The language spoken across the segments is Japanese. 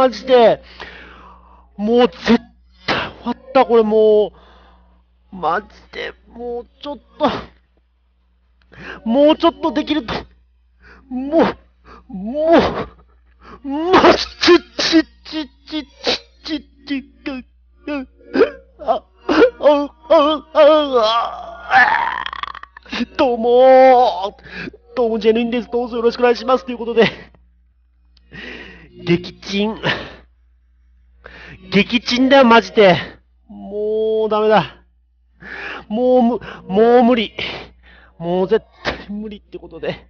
マジで、もう絶対終わった、これもう、マジで、もうちょっと、もうちょっとできると、もう、もう、もチちチちチちチち、チあ、チあ、チどうもどうもジェヌインです。どうぞよろしくお願いします。ということで。激鎮。激鎮だよ、マジで。もうダメだ。もうむ、もう無理。もう絶対無理ってことで。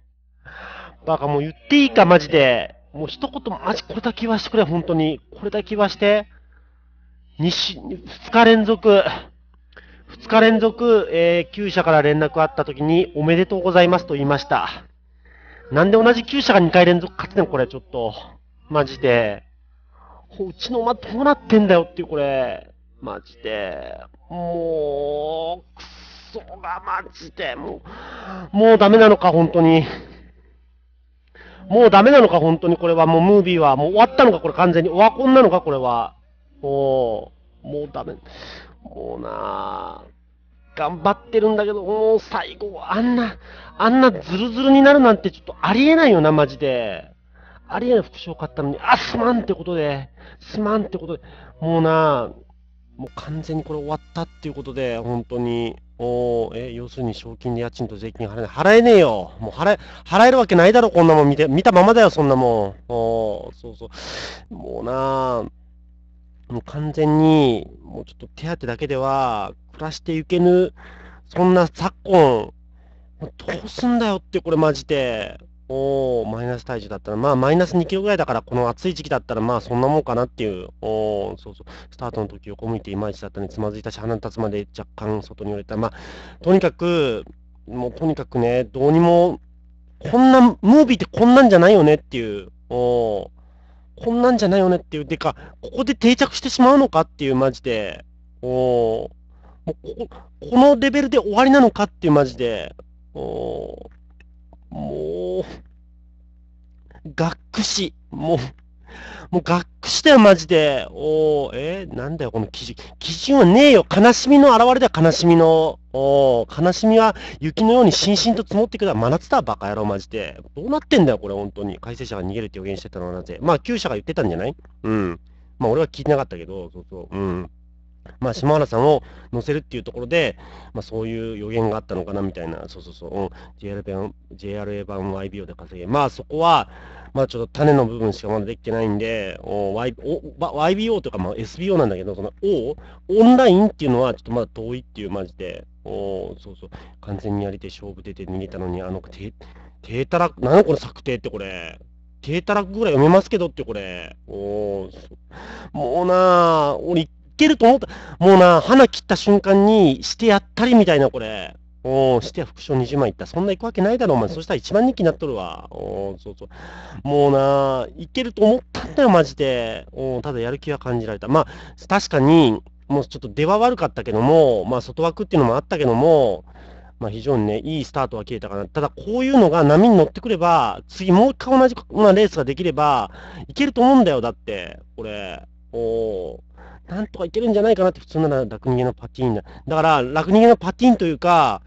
バカもう言っていいか、マジで。もう一言、マジこれだけ言わしてくれ、本当に。これだけ言わして。二し、二日連続、二日連続、えー、旧社から連絡あった時に、おめでとうございますと言いました。なんで同じ旧社が2回連続勝つねん、これ、ちょっと。マジで。うちの馬どうなってんだよっていう、これ。マジで。もう、くそがマジで。もう、もうダメなのか、本当に。もうダメなのか、本当にこれは。もうムービーは。もう終わったのか、これ完全に。オワコンなのか、これは。もう、もうダメ。もうなぁ。頑張ってるんだけど、もう最後、あんな、あんなズルズルになるなんてちょっとありえないよな、マジで。ありえない副賞買ったのに、あ、すまんってことで、すまんってことで、もうな、もう完全にこれ終わったっていうことで、本当に、おえ、要するに賞金で家賃と税金払えない。払えねえよ。もう払え、払えるわけないだろ、こんなもん見て、見たままだよ、そんなもん。おそうそう。もうな、もう完全に、もうちょっと手当だけでは暮らしていけぬ、そんな昨今、どうすんだよって、これマジで。おマイナス体重だったら、まあ、マイナス2キロぐらいだから、この暑い時期だったら、まあ、そんなもんかなっていう、おそうそう、スタートの時横向いていまいちだったね、つまずいたし、鼻立つまで若干外に折れた。まあ、とにかく、もうとにかくね、どうにも、こんな、ムービーってこんなんじゃないよねっていう、おこんなんじゃないよねっていう、でか、ここで定着してしまうのかっていう、マジで、おもうここ、このレベルで終わりなのかっていう、マジで、おもう、学士、もう、もう学士だよ、マジで。おー、えー、なんだよ、この基準。基準はねえよ。悲しみの表れだよ、悲しみの。おー、悲しみは雪のようにしんしんと積もってくる。真夏だ、バカ野郎、マジで。どうなってんだよ、これ、本当に。改正者が逃げるって予言してたのはなぜ。まあ、旧社が言ってたんじゃないうん。まあ、俺は聞いてなかったけど、そうそう。うん。まあ、島原さんを乗せるっていうところで、まあ、そういう予言があったのかなみたいな、そうそうそう、うん、JRA 版 YBO で稼げ、まあそこは、まあちょっと種の部分しかまだできてないんで、y b o というか、まあ、SBO なんだけど、その O、オンラインっていうのはちょっとまだ遠いっていうマジで、おそうそう、完全にやりて勝負出て逃げたのに、あの、て、てたら、なのこの策定ってこれ。低たらくぐらい読めますけどって、これ。おもうなぁ、俺一けると思った。もうな、花切った瞬間にしてやったりみたいな、これ。おー、して副賞20万いった。そんな行くわけないだろ、お前。そしたら1番人気になっとるわ。おー、そうそう。もうな、いけると思ったんだよ、マジで。おー、ただやる気は感じられた。まあ、確かに、もうちょっと出は悪かったけども、まあ、外枠っていうのもあったけども、まあ、非常にね、いいスタートは切れたかな。ただ、こういうのが波に乗ってくれば、次もう一回同じようなレースができれば、いけると思うんだよ、だって、これ。おー。なんとかいけるんじゃないかなって、普通なら楽逃げのパティーンだ。だから、楽逃げのパティーンというか、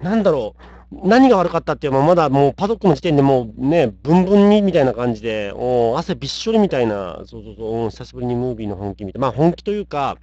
なんだろう、何が悪かったっていうのは、まだもうパドックの時点でもうね、ブンブンにみたいな感じで、お汗びっしょりみたいな、そうそうそう、久しぶりにムービーの本気見て、まあ本気というか、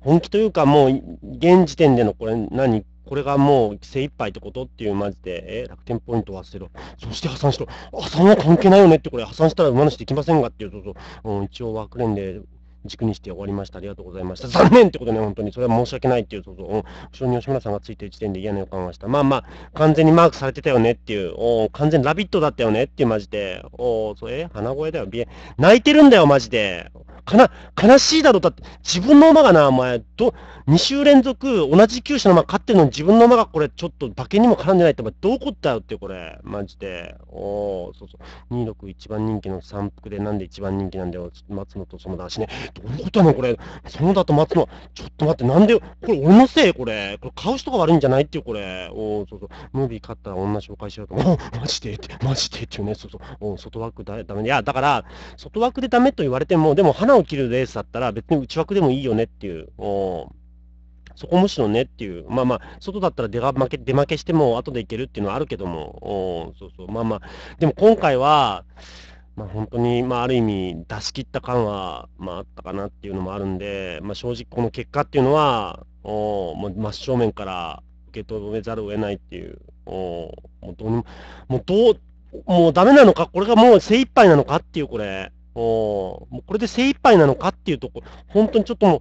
本気というか、もう現時点でのこれ何、これがもう精一杯ってことっていう、マジで、え楽天ポイント忘れろ、そして破産しろ、破産は関係ないよねって、これ、破産したら馬主できませんがっていう、そうそう、一応枠連で軸にして終わりました。ありがとうございました。残念ってことね、本当に。それは申し訳ないっていう、そうそう、後に吉村さんがついてる時点で嫌な予感がした。まあまあ、完全にマークされてたよねっていう、お完全にラビットだったよねっていう、マジで。おそれ、鼻声だよ、鼻泣いてるんだよ、マジで。かな、悲しいだろ、だって、自分の馬がな、お前、ど、2週連続、同じ厩舎の馬勝ってるのに、自分の馬がこれ、ちょっと馬券にも絡んでないって、お前、どうこったよって、これ、マジで。おおそうそう。26、一番人気の三福で、なんで一番人気なんだよ、松野と園田しね。どういうことなの、これ、園田と松野、ちょっと待って、なんで、これ、俺のせい、これ、これ、買う人が悪いんじゃないっていう、これ、おおそうそう。ムービー勝ったら女紹介しようと思う。マジでって、マジでっていうね、そうそう。お外枠だ、ダメ。いや、だから、外枠でダメと言われても、でも、花7を切るレースだったら別に内枠でもいいよねっていう。そこむしろねっていう、まあまあ、外だったら出が負け出負けしても後でいけるっていうのはあるけども、そうそう、まあまあ、でも今回は、まあ、本当に、まあ、ある意味、出し切った感は、まあ、あったかなっていうのもあるんで、まあ、正直、この結果っていうのは、おもう真正面から受け止めざるを得ないっていう、おもうどうもうどう、もうダメなのか、これがもう精一杯なのかっていう、これ。もうこれで精一杯なのかっていうとこ、本当にちょっともう、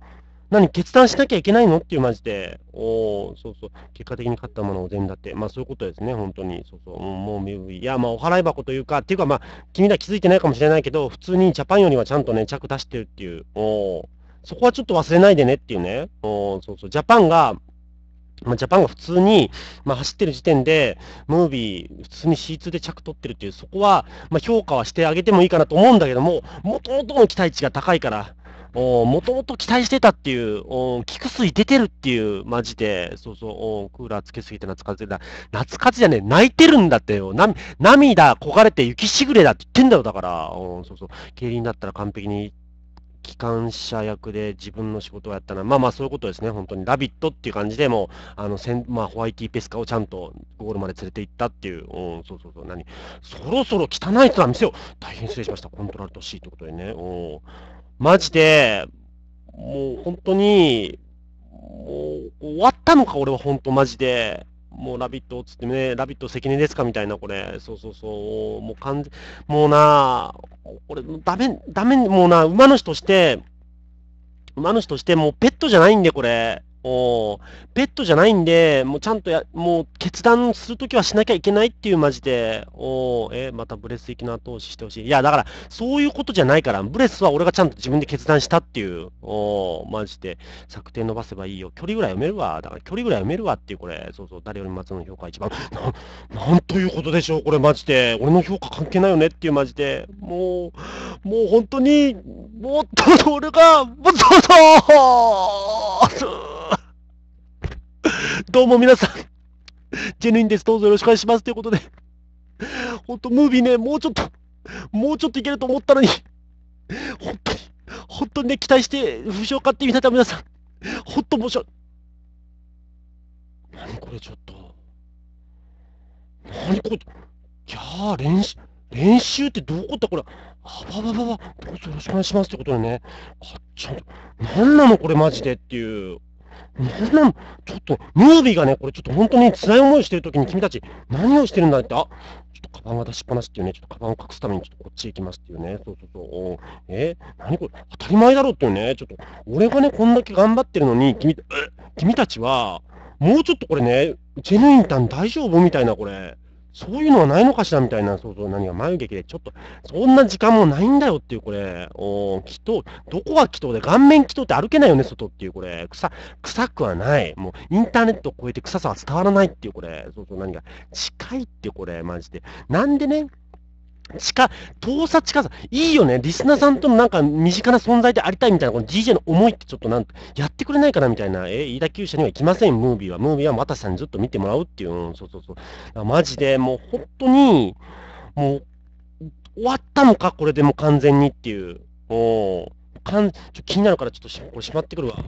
何、決断しなきゃいけないのっていうマジで、おそうそう、結果的に勝ったものを全だって、まあそういうことですね、本当に、そうそう、もう、いや、まあお払い箱というか、っていうか、まあ、君ら気づいてないかもしれないけど、普通にジャパンよりはちゃんとね、着出してるっていう、おそこはちょっと忘れないでねっていうね、おそうそう、ジャパンがまあ、ジャパンが普通に、まあ、走ってる時点で、ムービー、普通に C2 で着取ってるっていう、そこは、まあ、評価はしてあげてもいいかなと思うんだけども、もともとの期待値が高いから、もともと期待してたっていう、お菊水出てるっていう、マジで、そうそう、クーラーつけすぎて夏風邪だ。夏風邪じゃねえ、泣いてるんだってよ。な、涙焦がれて雪しぐれだって言ってんだよ、だから。そうそう。競輪だったら完璧に機関車役で自分の仕事をやったな。まあまあそういうことですね、本当に。ラビットっていう感じでもあの、せんまあ、ホワイティーペスカをちゃんとゴールまで連れて行ったっていう、うん、そうそうそう、何。そろそろ汚いとは見せよう。大変失礼しました。コントロールと C ってことでね。うん。マジで、もう本当に、もう終わったのか、俺は本当マジで。もうラビットっつってね、ラビット関根ですかみたいな、これ、そうそうそう、もう完全、もうな、これ、ダメ、ダメ、もうな、馬主として、馬主として、もうペットじゃないんで、これ。おペットじゃないんで、もうちゃんとや、もう決断するときはしなきゃいけないっていうマジで、おえ、またブレス的な投資してほしい。いや、だから、そういうことじゃないから、ブレスは俺がちゃんと自分で決断したっていう、おマジで、策定伸ばせばいいよ。距離ぐらい読めるわ。だから、距離ぐらい読めるわっていう、これ、そうそう、誰より松の評価一番。な、なんということでしょう、これ、マジで。俺の評価関係ないよねっていう、マジで。もう、もう本当に、もっと俺が、もっと、どうも皆さん、ジェヌインです。どうぞよろしくお願いします。ということで、ほんと、ムービーね、もうちょっと、もうちょっといけると思ったのに、本当に、んとにね、期待して、不詳買ってみたい皆さん、ほんと申し訳何これちょっと。何これ。いやー、練習、練習ってどこだこれ。あばばばば、どうぞよろしくお願いしますってことでね。かっちゃん、何なのこれマジでっていう。こんな、ちょっと、ムービーがね、これちょっと本当に辛い思いしてる時に君たち、何をしてるんだって、あ、ちょっとカバンが出しっぱなしっていうね、ちょっとカバンを隠すためにちょっとこっち行きますっていうね、そうそうそう、えー、何これ、当たり前だろうっていうね、ちょっと、俺がね、こんだけ頑張ってるのに、君、君たちは、もうちょっとこれね、ジェヌインタン大丈夫みたいな、これ。そういうのはないのかしらみたいな、そうそう、何が眉毛で、ちょっと、そんな時間もないんだよっていう、これ、おー、祈祷、どこが祈祷で、顔面祈祷って歩けないよね、外っていう、これ、臭、臭くはない。もう、インターネットを超えて臭さは伝わらないっていう、これ、そうそう、何が、近いって、これ、マジで。なんでね、近、遠さ近さ、いいよね。リスナーさんともなんか身近な存在でありたいみたいな、この DJ の思いってちょっとなんやってくれないかなみたいな、え飯田厩舎には行きません、ムービーは。ムービーは又さんにずっと見てもらうっていう、うん、そうそうそう。マジで、もう本当に、もう、終わったのか、これでも完全にっていう。う、かんちょ気になるから、ちょっとしこれ閉まってくるわ。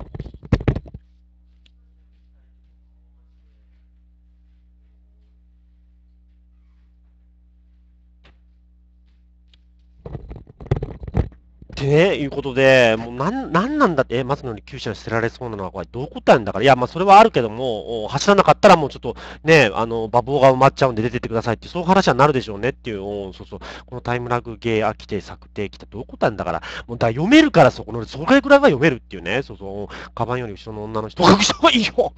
ってね、いうことで、もうなん、なんなんだって、え、松野に厩舎に捨てられそうなのは、これ、どう答んだから、いや、まあ、それはあるけども、走らなかったら、もうちょっと、ね、あの、馬房が埋まっちゃうんで出てってくださいって、そういう話はなるでしょうねっていう、そうそう、このタイムラグゲー、飽きて、策定、来た、どう答んだから、もう、だ読めるから、そこの、それぐらいは読めるっていうね、そうそう、カバンより後ろの女の人、隠した方がいいよ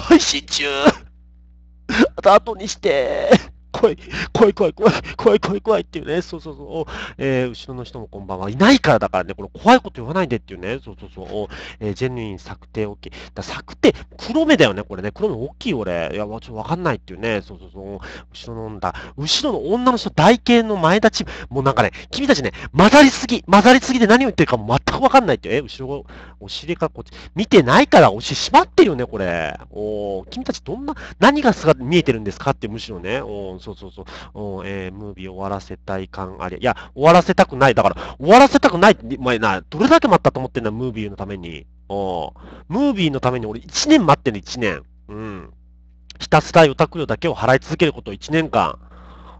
配信中 あと後にして怖い、怖い、怖い、怖い、怖い、怖い、怖いっていうね、そうそうそう、えー、後ろの人もこんばんはいないからだからね、これ怖いこと言わないでっていうね、そうそうそう、えー、ジェヌイン策定 OK。だ策定、黒目だよね、これね、黒目大きい俺、いや、ちょっとわかんないっていうね、そうそうそう、後ろの女、後ろの女の人、台形の前立ち、もうなんかね、君たちね、混ざりすぎ、混ざりすぎで何を言ってるかも全くわかんないっていう、えー、後ろ、お尻かこっち、見てないから、お尻縛ってるよね、これ。お君たちどんな、何が見えてるんですかって、むしろね、おそそうそうそう、えー、ムービー終わらせたい感あり。いや、終わらせたくない。だから、終わらせたくないって、前な、どれだけ待ったと思ってんだ、ムービーのために。おムービーのために俺1年待ってる、1年。うん。ひたすら予託料だけを払い続けることを1年間。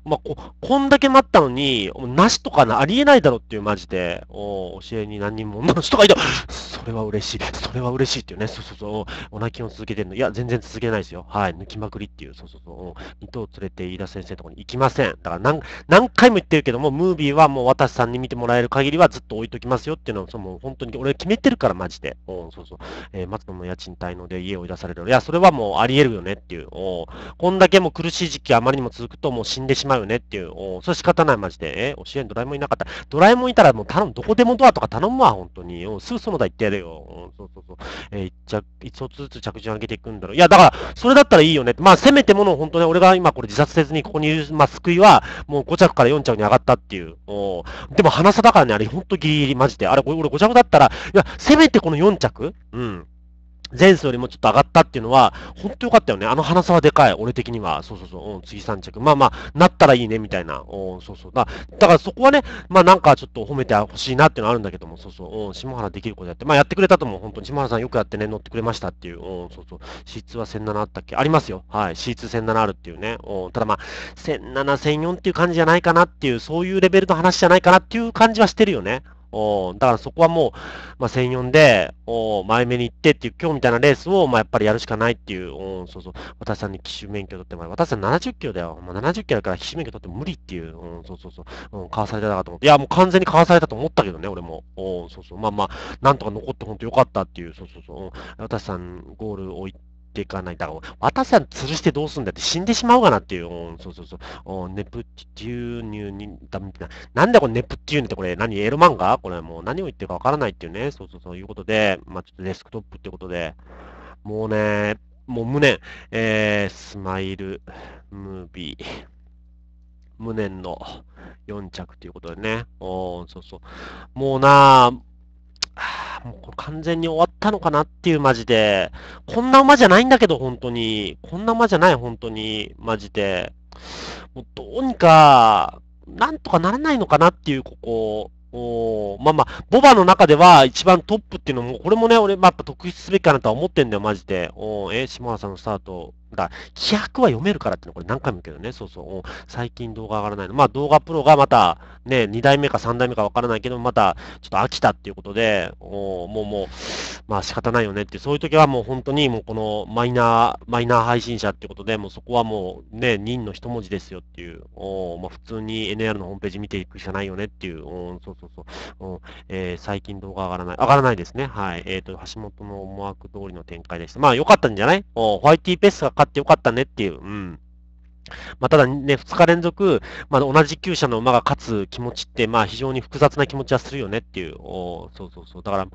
まあ、こ、こんだけ待ったのに、なしとかな、ありえないだろっていうマジで、お教えに何人も女の人がいた。それは嬉しい。それは嬉しいっていうね。そうそうそう。お泣きを続けてるの。いや、全然続けないですよ。はい。抜きまくりっていう。そうそうそう。水戸を連れて飯田先生のとこに行きません。だから何、何回も言ってるけども、ムービーはもう私さんに見てもらえる限りはずっと置いときますよっていうのは、その、本当に俺決めてるから、マジで。おそうそう。えー、松野の家賃滞納で家を追い出される。いや、それはもうあり得るよねっていう。おこんだけも苦しい時期あまりにも続くと、もう死んでしまう。ないよねっていう。おそれ仕方ない、マジで。え教えん、ドラえもんいなかった。ドラえもんいたらもう頼む、どこでもドアとか頼むわ、本当に。おすぐそのだ言ってやれよ。そうそうそう。えー、じゃ、一つずつ着順上げていくんだろう。いや、だから、それだったらいいよね。まあ、せめてもの、本当ね、俺が今これ自殺せずにここにいる、まあ、救いは、もう5着から4着に上がったっていう。おでも、花さだからね、あれ、本当ギリギリ、マジで。あれ、俺5着だったら、いや、せめてこの4着うん。前走よりもちょっと上がったっていうのは、本当よかったよね。あの鼻差はでかい。俺的には。そうそうそう。うん、次3着。まあまあ、なったらいいね、みたいな。うん、そうそう。だだからそこはね、まあなんかちょっと褒めてほしいなっていうのはあるんだけども、そうそう。うん、下原できることやって。まあやってくれたと思う。本当に。下原さんよくやってね、乗ってくれましたっていう。うん、そうそう。C2 は1007あったっけありますよ。はい。C2 1007あるっていうね。うん、ただまあ、1007、1004っていう感じじゃないかなっていう、そういうレベルの話じゃないかなっていう感じはしてるよね。おだからそこはもう、まあ、1004で、お前目に行ってっていう、今日みたいなレースを、まあ、やっぱりやるしかないっていう、おそうそう、私さんに機種免許取ってもらう。私さん70キロだよ。まあ、70キロだから機種免許取っても無理っていう、おそうそうそう、うん、かわされたかと思って。いや、もう完全にかわされたと思ったけどね、俺も。おそうそう、まあまあ、なんとか残って本当よかったっていう、そうそうそう、私さんゴールを行って、っていかない。だから、私は吊るしてどうすんだって、死んでしまうかなっていう、うん、そうそうそう、うん、ネプテューニューに、だみたいな。なんだこれネプテューニュってこれ何、エロ漫画これもう何を言ってるかわからないっていうね、そうそうそういうことで、まあちょっとデスクトップってことで、もうね、もう無念、えー、スマイルムービー。無念の4着ということでね。おそうそう。もうなもうこれ完全に終わったのかなっていうマジで、こんな馬じゃないんだけど、本当に。こんな馬じゃない、本当に。マジで。もうどうにか、なんとかならないのかなっていう、ここ。おまあまあ、ボバの中では一番トップっていうのも、これもね、俺、まあ、やっぱ特筆すべきかなとは思ってんだよ、マジで。おえー、島原さんのスタート。だ、規約は読めるからってのはこれ何回も言うけどね、そうそう、最近動画上がらないの。まあ動画プロがまた、ね、2代目か3代目かわからないけど、またちょっと飽きたっていうことで、おもうもう、まあ仕方ないよねってそういう時はもう本当にもうこのマイナー、マイナー配信者っていうことで、もうそこはもうね、任の一文字ですよっていう、おまあ普通に NR のホームページ見ていくしかないよねっていう、おそうそうそう、おえー、最近動画上がらない、上がらないですね。はい。えっ、ー、と、橋本の思惑通りの展開でした。まあ良かったんじゃないおホワイティペースが買ってよかったねっていう。うんまあ、ただね、2日連続、まあ、同じ厩舎の馬が勝つ気持ちって、まあ、非常に複雑な気持ちはするよねっていう。おそうそうそう。だから、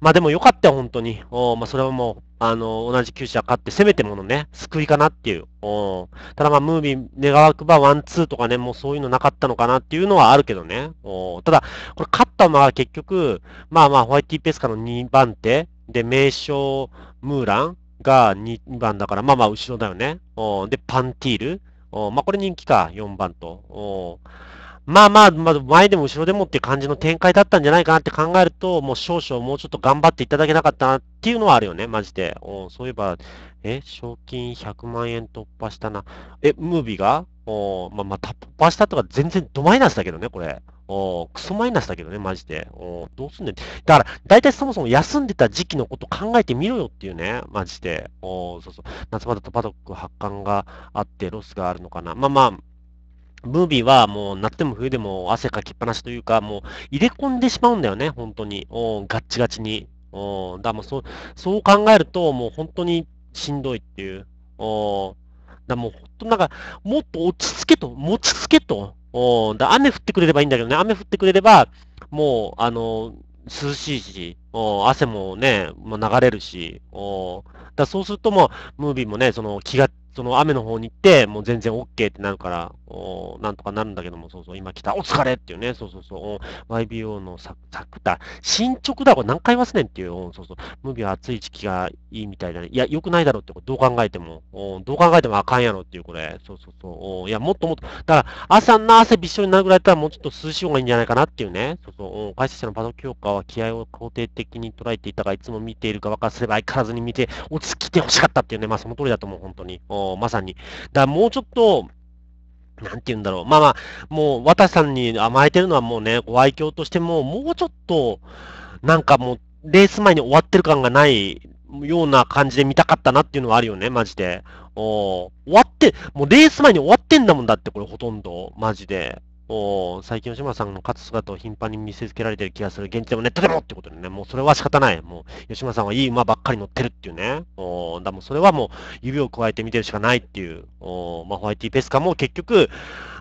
まあ、でもよかったよ、本当に。おまあ、それはもう、あの、同じ厩舎勝って、せめてものね、救いかなっていう。おただまあ、ムービー、願わくばワンツーとかね、もうそういうのなかったのかなっていうのはあるけどね。おただ、これ勝った馬は結局、まあまあ、ホワイト t p スからの2番手、で、名称、ムーラン、が2番だから、まあまあ後ろだよね。で、パンティール。まあこれ人気か、4番と。まあまあ、まあ、前でも後ろでもっていう感じの展開だったんじゃないかなって考えると、もう少々もうちょっと頑張っていただけなかったなっていうのはあるよね、マジで。おそういえば、え、賞金100万円突破したな。え、ムービーがおまあまあ、突破したとか全然ドマイナスだけどね、これ。おクソマイナスだけどね、マジで。おどうすんねん。だから、大体そもそも休んでた時期のこと考えてみろよっていうね、マジで。おそうそう。夏場だとパドック発汗があってロスがあるのかな。まあまあ、ムービーはもう夏でも冬でも汗かきっぱなしというか、もう入れ込んでしまうんだよね、本当に。おガッチガチに。おだもうそそう考えると、もう本当にしんどいっていう。おだもう本当なんか、もっと落ち着けと、持ちつけと、おだ雨降ってくれればいいんだけどね、雨降ってくれれば、もう、あの、涼しいし、お汗もね、もう流れるし、おだそうするともう、ムービーもね、その気がその雨の方に行って、もう全然 OK ってなるから、おなんとかなるんだけども、そうそう、今来た、お疲れっていうね、そうそうそう、YBO の作田、進捗だ、これ何回すねんっていう、そうそう、ムビは暑い時期がいいみたいだね。いや、良くないだろうって、どう考えても、おどう考えてもあかんやろっていう、これ、そうそうそう、いや、もっともっと、だから朝の汗びっしょになるぐらいだったら、もうちょっと涼しい方がいいんじゃないかなっていうね、そうそう、解説者のパド強化は気合を肯定的に捉えていたが、いつも見ているか分からすれば相変わらずに見て、落ち着きてほしかったっていうね、まあその通りだと思う、本当に。おまさに。だからもうちょっと、なんて言うんだろう。まあまあ、もう、私さんに甘えてるのはもうね、ご愛嬌としても、もうちょっと、なんかもう、レース前に終わってる感がないような感じで見たかったなっていうのはあるよね、マジで。お終わって、もうレース前に終わってんだもんだって、これほとんど、マジで。お最近吉村さんの勝つ姿を頻繁に見せつけられてる気がする。現地でもネットでもってことでね、もうそれは仕方ない。もう、吉村さんはいい馬ばっかり乗ってるっていうね。おだもうそれはもう、指を加えて見てるしかないっていう。おまあ、ホワイティペスカも結局、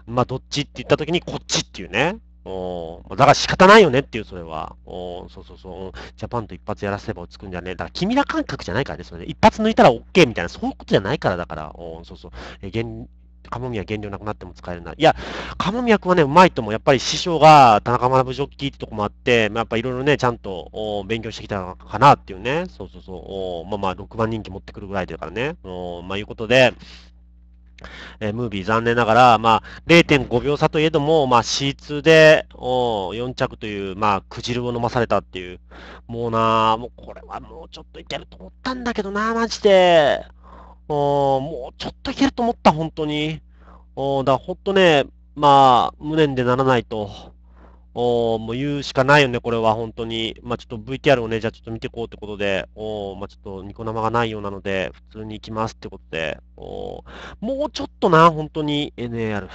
まあ、どっちって言った時にこっちっていうね。おだから仕方ないよねっていう、それは。おそうそうそう。ジャパンと一発やらせれば落ちくんじゃねえ。だから、君ら感覚じゃないからね、それ一発抜いたら OK みたいな、そういうことじゃないからだから。おそうそう。え現カモミヤ減量なくなっても使えるな。いや、カモミヤ君はね、うまいとも、やっぱり師匠が田中学ジョッキーってとこもあって、まあ、やっぱいろいろね、ちゃんと勉強してきたかなっていうね、そうそうそう、まあまあ、6番人気持ってくるぐらいだからね、まあいうことで、えー、ムービー残念ながら、まあ、0.5秒差といえども、まあ、C2 で、お4着という、まあ、くじるを飲まされたっていう。もうなもうこれはもうちょっといけると思ったんだけどなマジで。もうちょっといけると思った、本当に。おだ本当ね、まあ、無念でならないと、おもう言うしかないよね、これは本当に。まあ、ちょっと VTR をね、じゃあちょっと見ていこうってことで、おまあ、ちょっとニコ生がないようなので、普通に行きますってことで、おもうちょっとな、本当に NAR。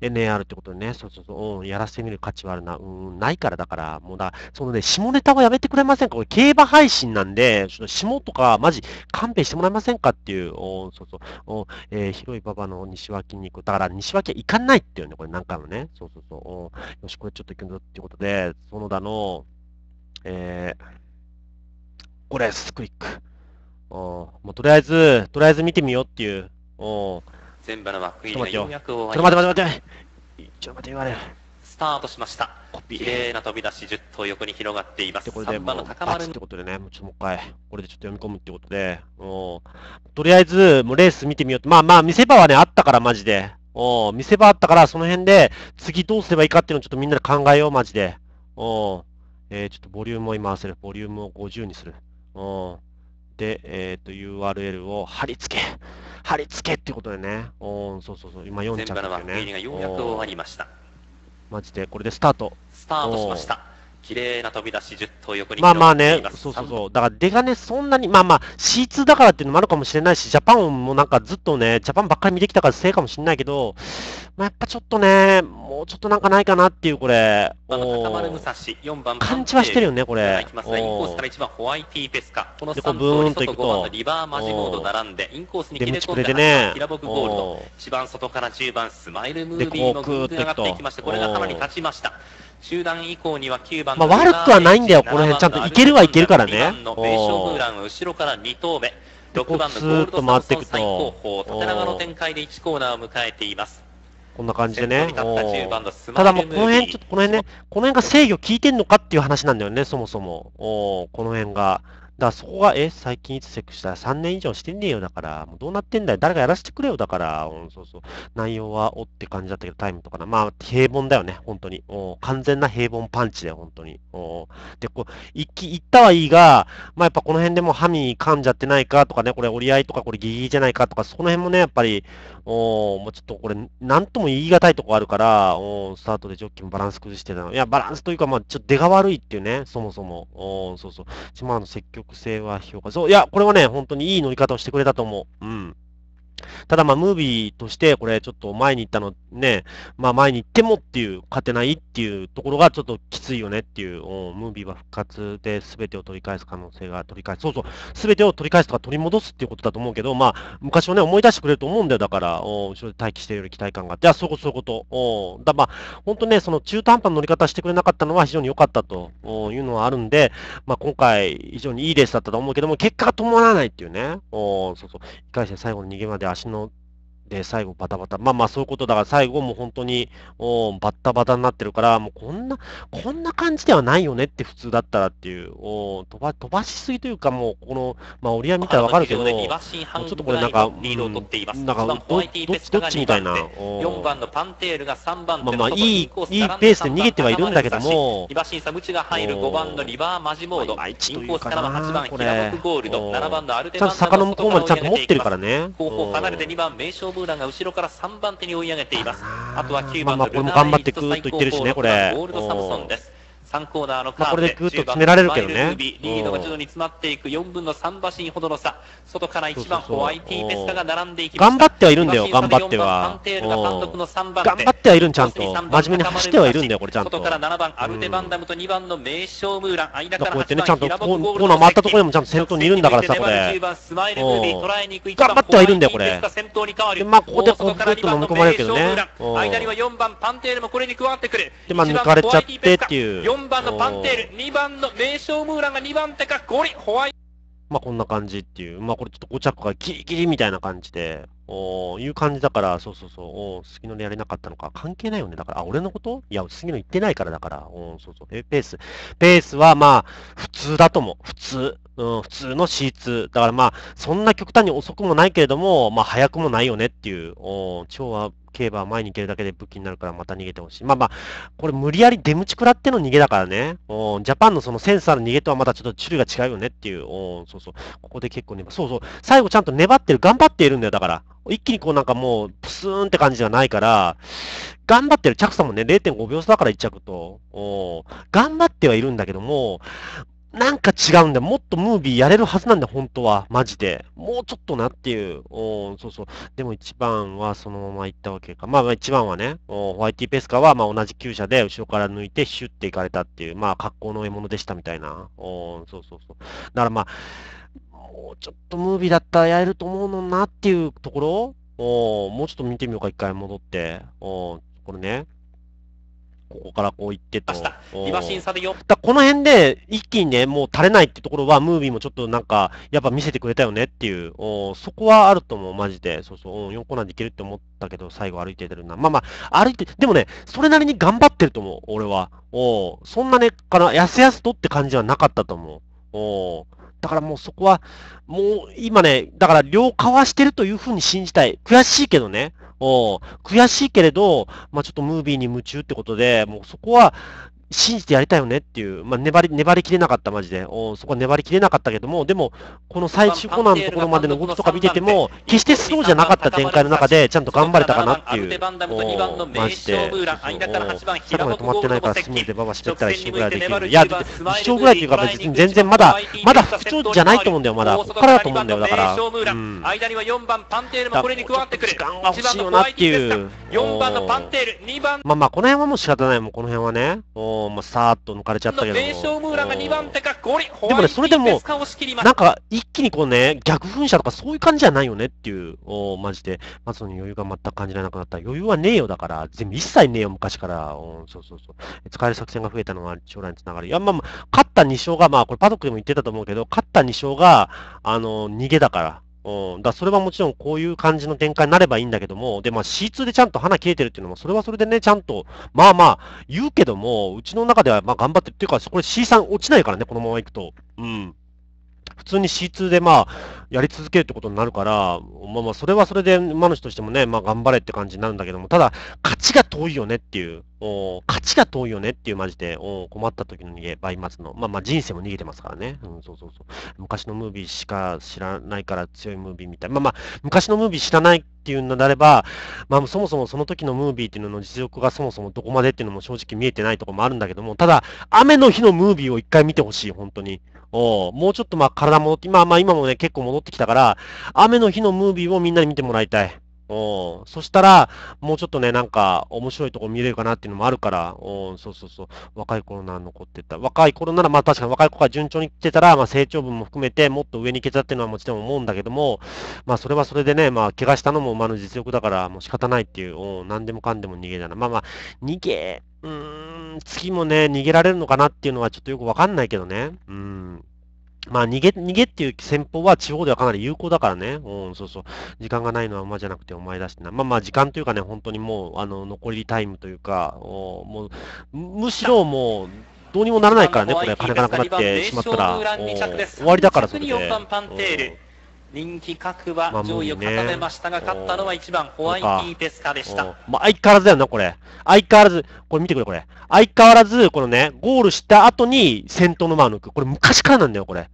NAR ってことでね、そうそうそう、うん、やらせてみる価値はあるな。うん、ないからだから、もうだ、そのね、下ネタはやめてくれませんかこれ競馬配信なんで、そのと下とか、マジ、勘弁してもらえませんかっていう、おそうそう、おえー、広い馬場の西脇に行く。だから、西脇行かないっていうね、これ何回もね。そうそうそう、およし、これちょっと行くんだっていうことで、園田の、えー、これ、スクイック。おもうとりあえず、とりあえず見てみようっていう。お全部の幕入りがようやく終わりちょっと待って待ってちょっと待って言われスタートしました綺麗な飛び出し10頭横に広がっていますこれで3番の高丸ってことでねもうちょっともう一回これでちょっと読み込むってことでとりあえずもうレース見てみようとまあまあ見せ場はねあったからマジでお見せ場あったからその辺で次どうすればいいかっていうのをちょっとみんなで考えようマジでおえー、ちょっとボリュームを今合わせるボリュームを50にするおで、えっ、ー、と URL を貼り付け貼り付けってことでね。おそうそうそう、今4着、ね、全部の輪切りがようやく終わりました。マジで、これでスタート。スタートしました。綺麗な飛び出し10頭横にまあまあね、そうそうそう。だから出がね、そんなに、まあまあ、C2 だからっていうのもあるかもしれないし、ジャパンもなんかずっとね、ジャパンばっかり見てきたからせいかもしれないけど、まあ、やっぱちょっとね、もうちょっとなんかないかなっていう、これ。まあ、固ま武蔵、四番。感じはしてるよね、これ。いきますね。インコースから一番、ホワイティーペスカ。この3ーンと行くと。リバーマジモード並んで、インコースに切れ込んで、ね、キラボクゴールド。一番外から10番、スマイルムービーもぐんぐん上がっていきまして、これがかなり立ちました。中段以降には9番まあ悪くはないんだよ、この辺。ちゃんといけるはいけるからね。ブーラン、後ろから2投目。6番のゴールドサムソン最高峰、縦長の展開で1コーナーを迎えています。こんな感じでね。ただもうこの辺、ちょっとこの辺ね、この辺が制御効いてんのかっていう話なんだよね、そもそも。おこの辺が。だからそこが、え、最近いつセックしたら3年以上してねえよだから、もうどうなってんだよ、誰かやらせてくれよだから、うん、そうそう、内容はおって感じだったけど、タイムとかな、まあ、平凡だよね、本当に。お完全な平凡パンチだよ、本当に。おで、こう、行き、行ったはいいが、まあやっぱこの辺でもハミ噛んじゃってないかとかね、これ折り合いとかこれギリギリじゃないかとか、その辺もね、やっぱり、おもうちょっとこれ、なんとも言い難いとこあるから、おスタートでジョッキもバランス崩してたの。いや、バランスというか、まあ、ちょっと出が悪いっていうね、そもそも。おそうそう。島の積極性は評価。そう、いや、これはね、本当にいい乗り方をしてくれたと思う。うん。ただまあ、ムービーとして、これちょっと前に行ったのね、まあ前に行ってもっていう、勝てないっていうところがちょっときついよねっていう、うん、ムービーは復活で全てを取り返す可能性が取り返す。そうそう、全てを取り返すとか取り戻すっていうことだと思うけど、まあ、昔をね、思い出してくれると思うんだよ。だから、お後ろで待機しているより期待感があって、あ、そういうこと、そういうこと。おだまあ、本当ね、その中途半端な乗り方してくれなかったのは非常に良かったというのはあるんで、まあ今回非常にいいレースだったと思うけども、結果が伴わないっていうね、おそうそう、1回戦最後の逃げまで足ので、最後バタバタ。まあまあそういうことだから最後も本当におバッタバタになってるから、もうこんな、こんな感じではないよねって普通だったらっていう、お飛ば飛ばしすぎというかもうこの、まあ折り合い見たらわかるけど、ちょっとこれなんか、リードを取っています。なんかどどっちみたいな。4番のパンテールが3番まあまあいい、いいペースで逃げてはいるんだけども、リバシンサムチが入る5番のリバーマジモード、インコースからは8番、ヒラゴールド、7番のアルテマン坂の向こうまでちゃんと持ってるからね。後方離れて2番、名勝ブーランが後ろから3番手に追い上げています。あとは9番のルナーイット最高峰、ね、ゴールドサムソンです。3コーナーのカーブで、まあ、これでぐっと詰められるけどね。リードが徐々に詰まっていく4分の3馬身ほどの差。外から1番、ホワイティペスカが並んでいきま頑張ってはいるんだよ、頑張っては。頑張ってはいるんちゃんと。真面目に走ってはいるんだよ、これちゃんと。外から7番、アルデバンダムと2番の名勝ムーラン。間からこうやってね、ちゃんとコーナー回ったところでもちゃんと先頭にいるんだからさ、これ。頑張ってはいるんだよ、これ。で、まあ、ここでこう、ぐっと飲み込まれるけどね。で、まあ、抜かれちゃってっていう。4番のパンテール、2番の名勝ムーランが2番手か、ゴリ、ホワイまあこんな感じっていう、まあこれちょっと5着がギリギリみたいな感じで、おいう感じだから、そうそうそう、お杉野でやれなかったのか、関係ないよね。だから、あ、俺のこといや、杉野行ってないからだから、おそうそう。え、ペース。ペースはまあ、普通だと思う。普通。うん、普通の C2。だからまあ、そんな極端に遅くもないけれども、まあ早くもないよねっていう、お今は競馬は前に行けるだけで武器になるからまた逃げてほしい。まあまあ、これ無理やり出口食らっての逃げだからね。おジャパンのそのセンサーの逃げとはまたちょっと種類が違うよねっていう。おそうそう。ここで結構ね、そうそう。最後ちゃんと粘ってる、頑張っているんだよ、だから。一気にこうなんかもう、プスーンって感じじゃないから、頑張ってる。着差もね、0.5秒差だから1着と。お頑張ってはいるんだけども、なんか違うんだよ。もっとムービーやれるはずなんだ本当は。マジで。もうちょっとなっていう。おそうそう。でも一番はそのまま行ったわけか。まあ一番はね、おホワイティペスカはまあ同じ厩舎で後ろから抜いてシュッて行かれたっていう、まあ格好の獲物でしたみたいな。おそうそうそう。だからまあ、もうちょっとムービーだったらやれると思うのなっていうところを、もうちょっと見てみようか、一回戻って。おこれね。ここからこう行ってと。今審査でよ。だこの辺で一気にね、もう垂れないってところは、ムービーもちょっとなんか、やっぱ見せてくれたよねっていう、おそこはあると思う、マジで。そうそう、4コーナーでいけるって思ったけど、最後歩いててるな。まあまあ、歩いて、でもね、それなりに頑張ってると思う、俺は。おそんなね、から、やすやすとって感じはなかったと思う。おだからもうそこは、もう今ね、だから両かわしてるというふうに信じたい。悔しいけどね。お悔しいけれど、まあ、ちょっとムービーに夢中ってことで、もうそこは、信じてやりたいよねっていう、まあ、粘り、粘りきれなかった、マジで。おそこは粘りきれなかったけども、でも、この最終コーナーのところまでの動きとか見てても、決してスローじゃなかった展開の中で、ちゃんと頑張れたかなっていう、おマジで。最後まで止まってないから、スムーズでババしべったら1勝ぐらいできる。いや、1勝ぐらいっていうか、別に全然まだ、まだ不調じゃないと思うんだよ、まだ。ここからだと思うんだよ、だから。間には4番、パンテールもこれに加わってくる。時間が欲しいよなっていう。番のパンテール、番。まあまあ、この辺はもう仕方ない、もうこの辺はね。おもう、さーっと抜かれちゃったけども。勝ムーランが2番手か5里。でもね、それでも、なんか一気にこうね、逆噴射とかそういう感じじゃないよねっていう、おマジで。まあ、その余裕が全く感じられなくなった。余裕はねえよだから、全部一切ねえよ、昔から。おん、そうそうそう。使える作戦が増えたのは将来につながる。いや、まあ、まあ、勝った2勝が、まあ、これパドックでも言ってたと思うけど、勝った2勝が、あの、逃げだから。うん、だそれはもちろんこういう感じの展開になればいいんだけども、で、まあ C2 でちゃんと花切れてるっていうのも、それはそれでね、ちゃんと、まあまあ、言うけども、うちの中ではまあ頑張ってるっていうか、これ C3 落ちないからね、このままいくと。うん。普通に C2 でまあ、やり続けるってことになるから、まあまあ、それはそれで、馬主としてもね、まあ頑張れって感じになるんだけども、ただ、勝ちが遠いよねっていう、お勝ちが遠いよねっていうマジで、お困った時の逃げ、マツの。まあまあ人生も逃げてますからね。うん、そうそうそう。昔のムービーしか知らないから強いムービーみたい。な、まあまあ、昔のムービー知らないっていうのであれば、まあそもそもその時のムービーっていうのの実力がそもそもどこまでっていうのも正直見えてないところもあるんだけども、ただ、雨の日のムービーを一回見てほしい、本当に。おもうちょっとまあ体戻って、まあまあ今もね、結構戻ってきたから、雨の日のムービーをみんなに見てもらいたい。うん。そしたら、もうちょっとね、なんか、面白いとこ見れるかなっていうのもあるから、うん、そうそうそう。若い頃なら残ってた。若い頃なら、まあ確かに若い子が順調に来てたら、まあ成長分も含めて、もっと上に行けたっていうのはもちろん思うんだけども、まあそれはそれでね、まあ怪我したのも馬の実力だから、もう仕方ないっていう、うん、何でもかんでも逃げだな。まあまあ、逃げ、うーん、次もね、逃げられるのかなっていうのはちょっとよくわかんないけどね。うん。まあ、逃げ、逃げっていう戦法は地方ではかなり有効だからね。うん、そうそう。時間がないのは馬じゃなくてお前だしな。まあまあ、時間というかね、本当にもう、あの、残りタイムというか、おもう、むしろもう、どうにもならないからね、これ、金がなくなってしまったら、終わりだから、それで。パン人気各馬上位を固めましたが、勝ったのは1番、ホワイティ・ペスカでした。まあ、相変わらずだよな、これ。相変わらず、これ見てくれ、これ。相変わらず、このね、ゴールした後に先頭の馬を抜く。これ昔からなんだよ、これ。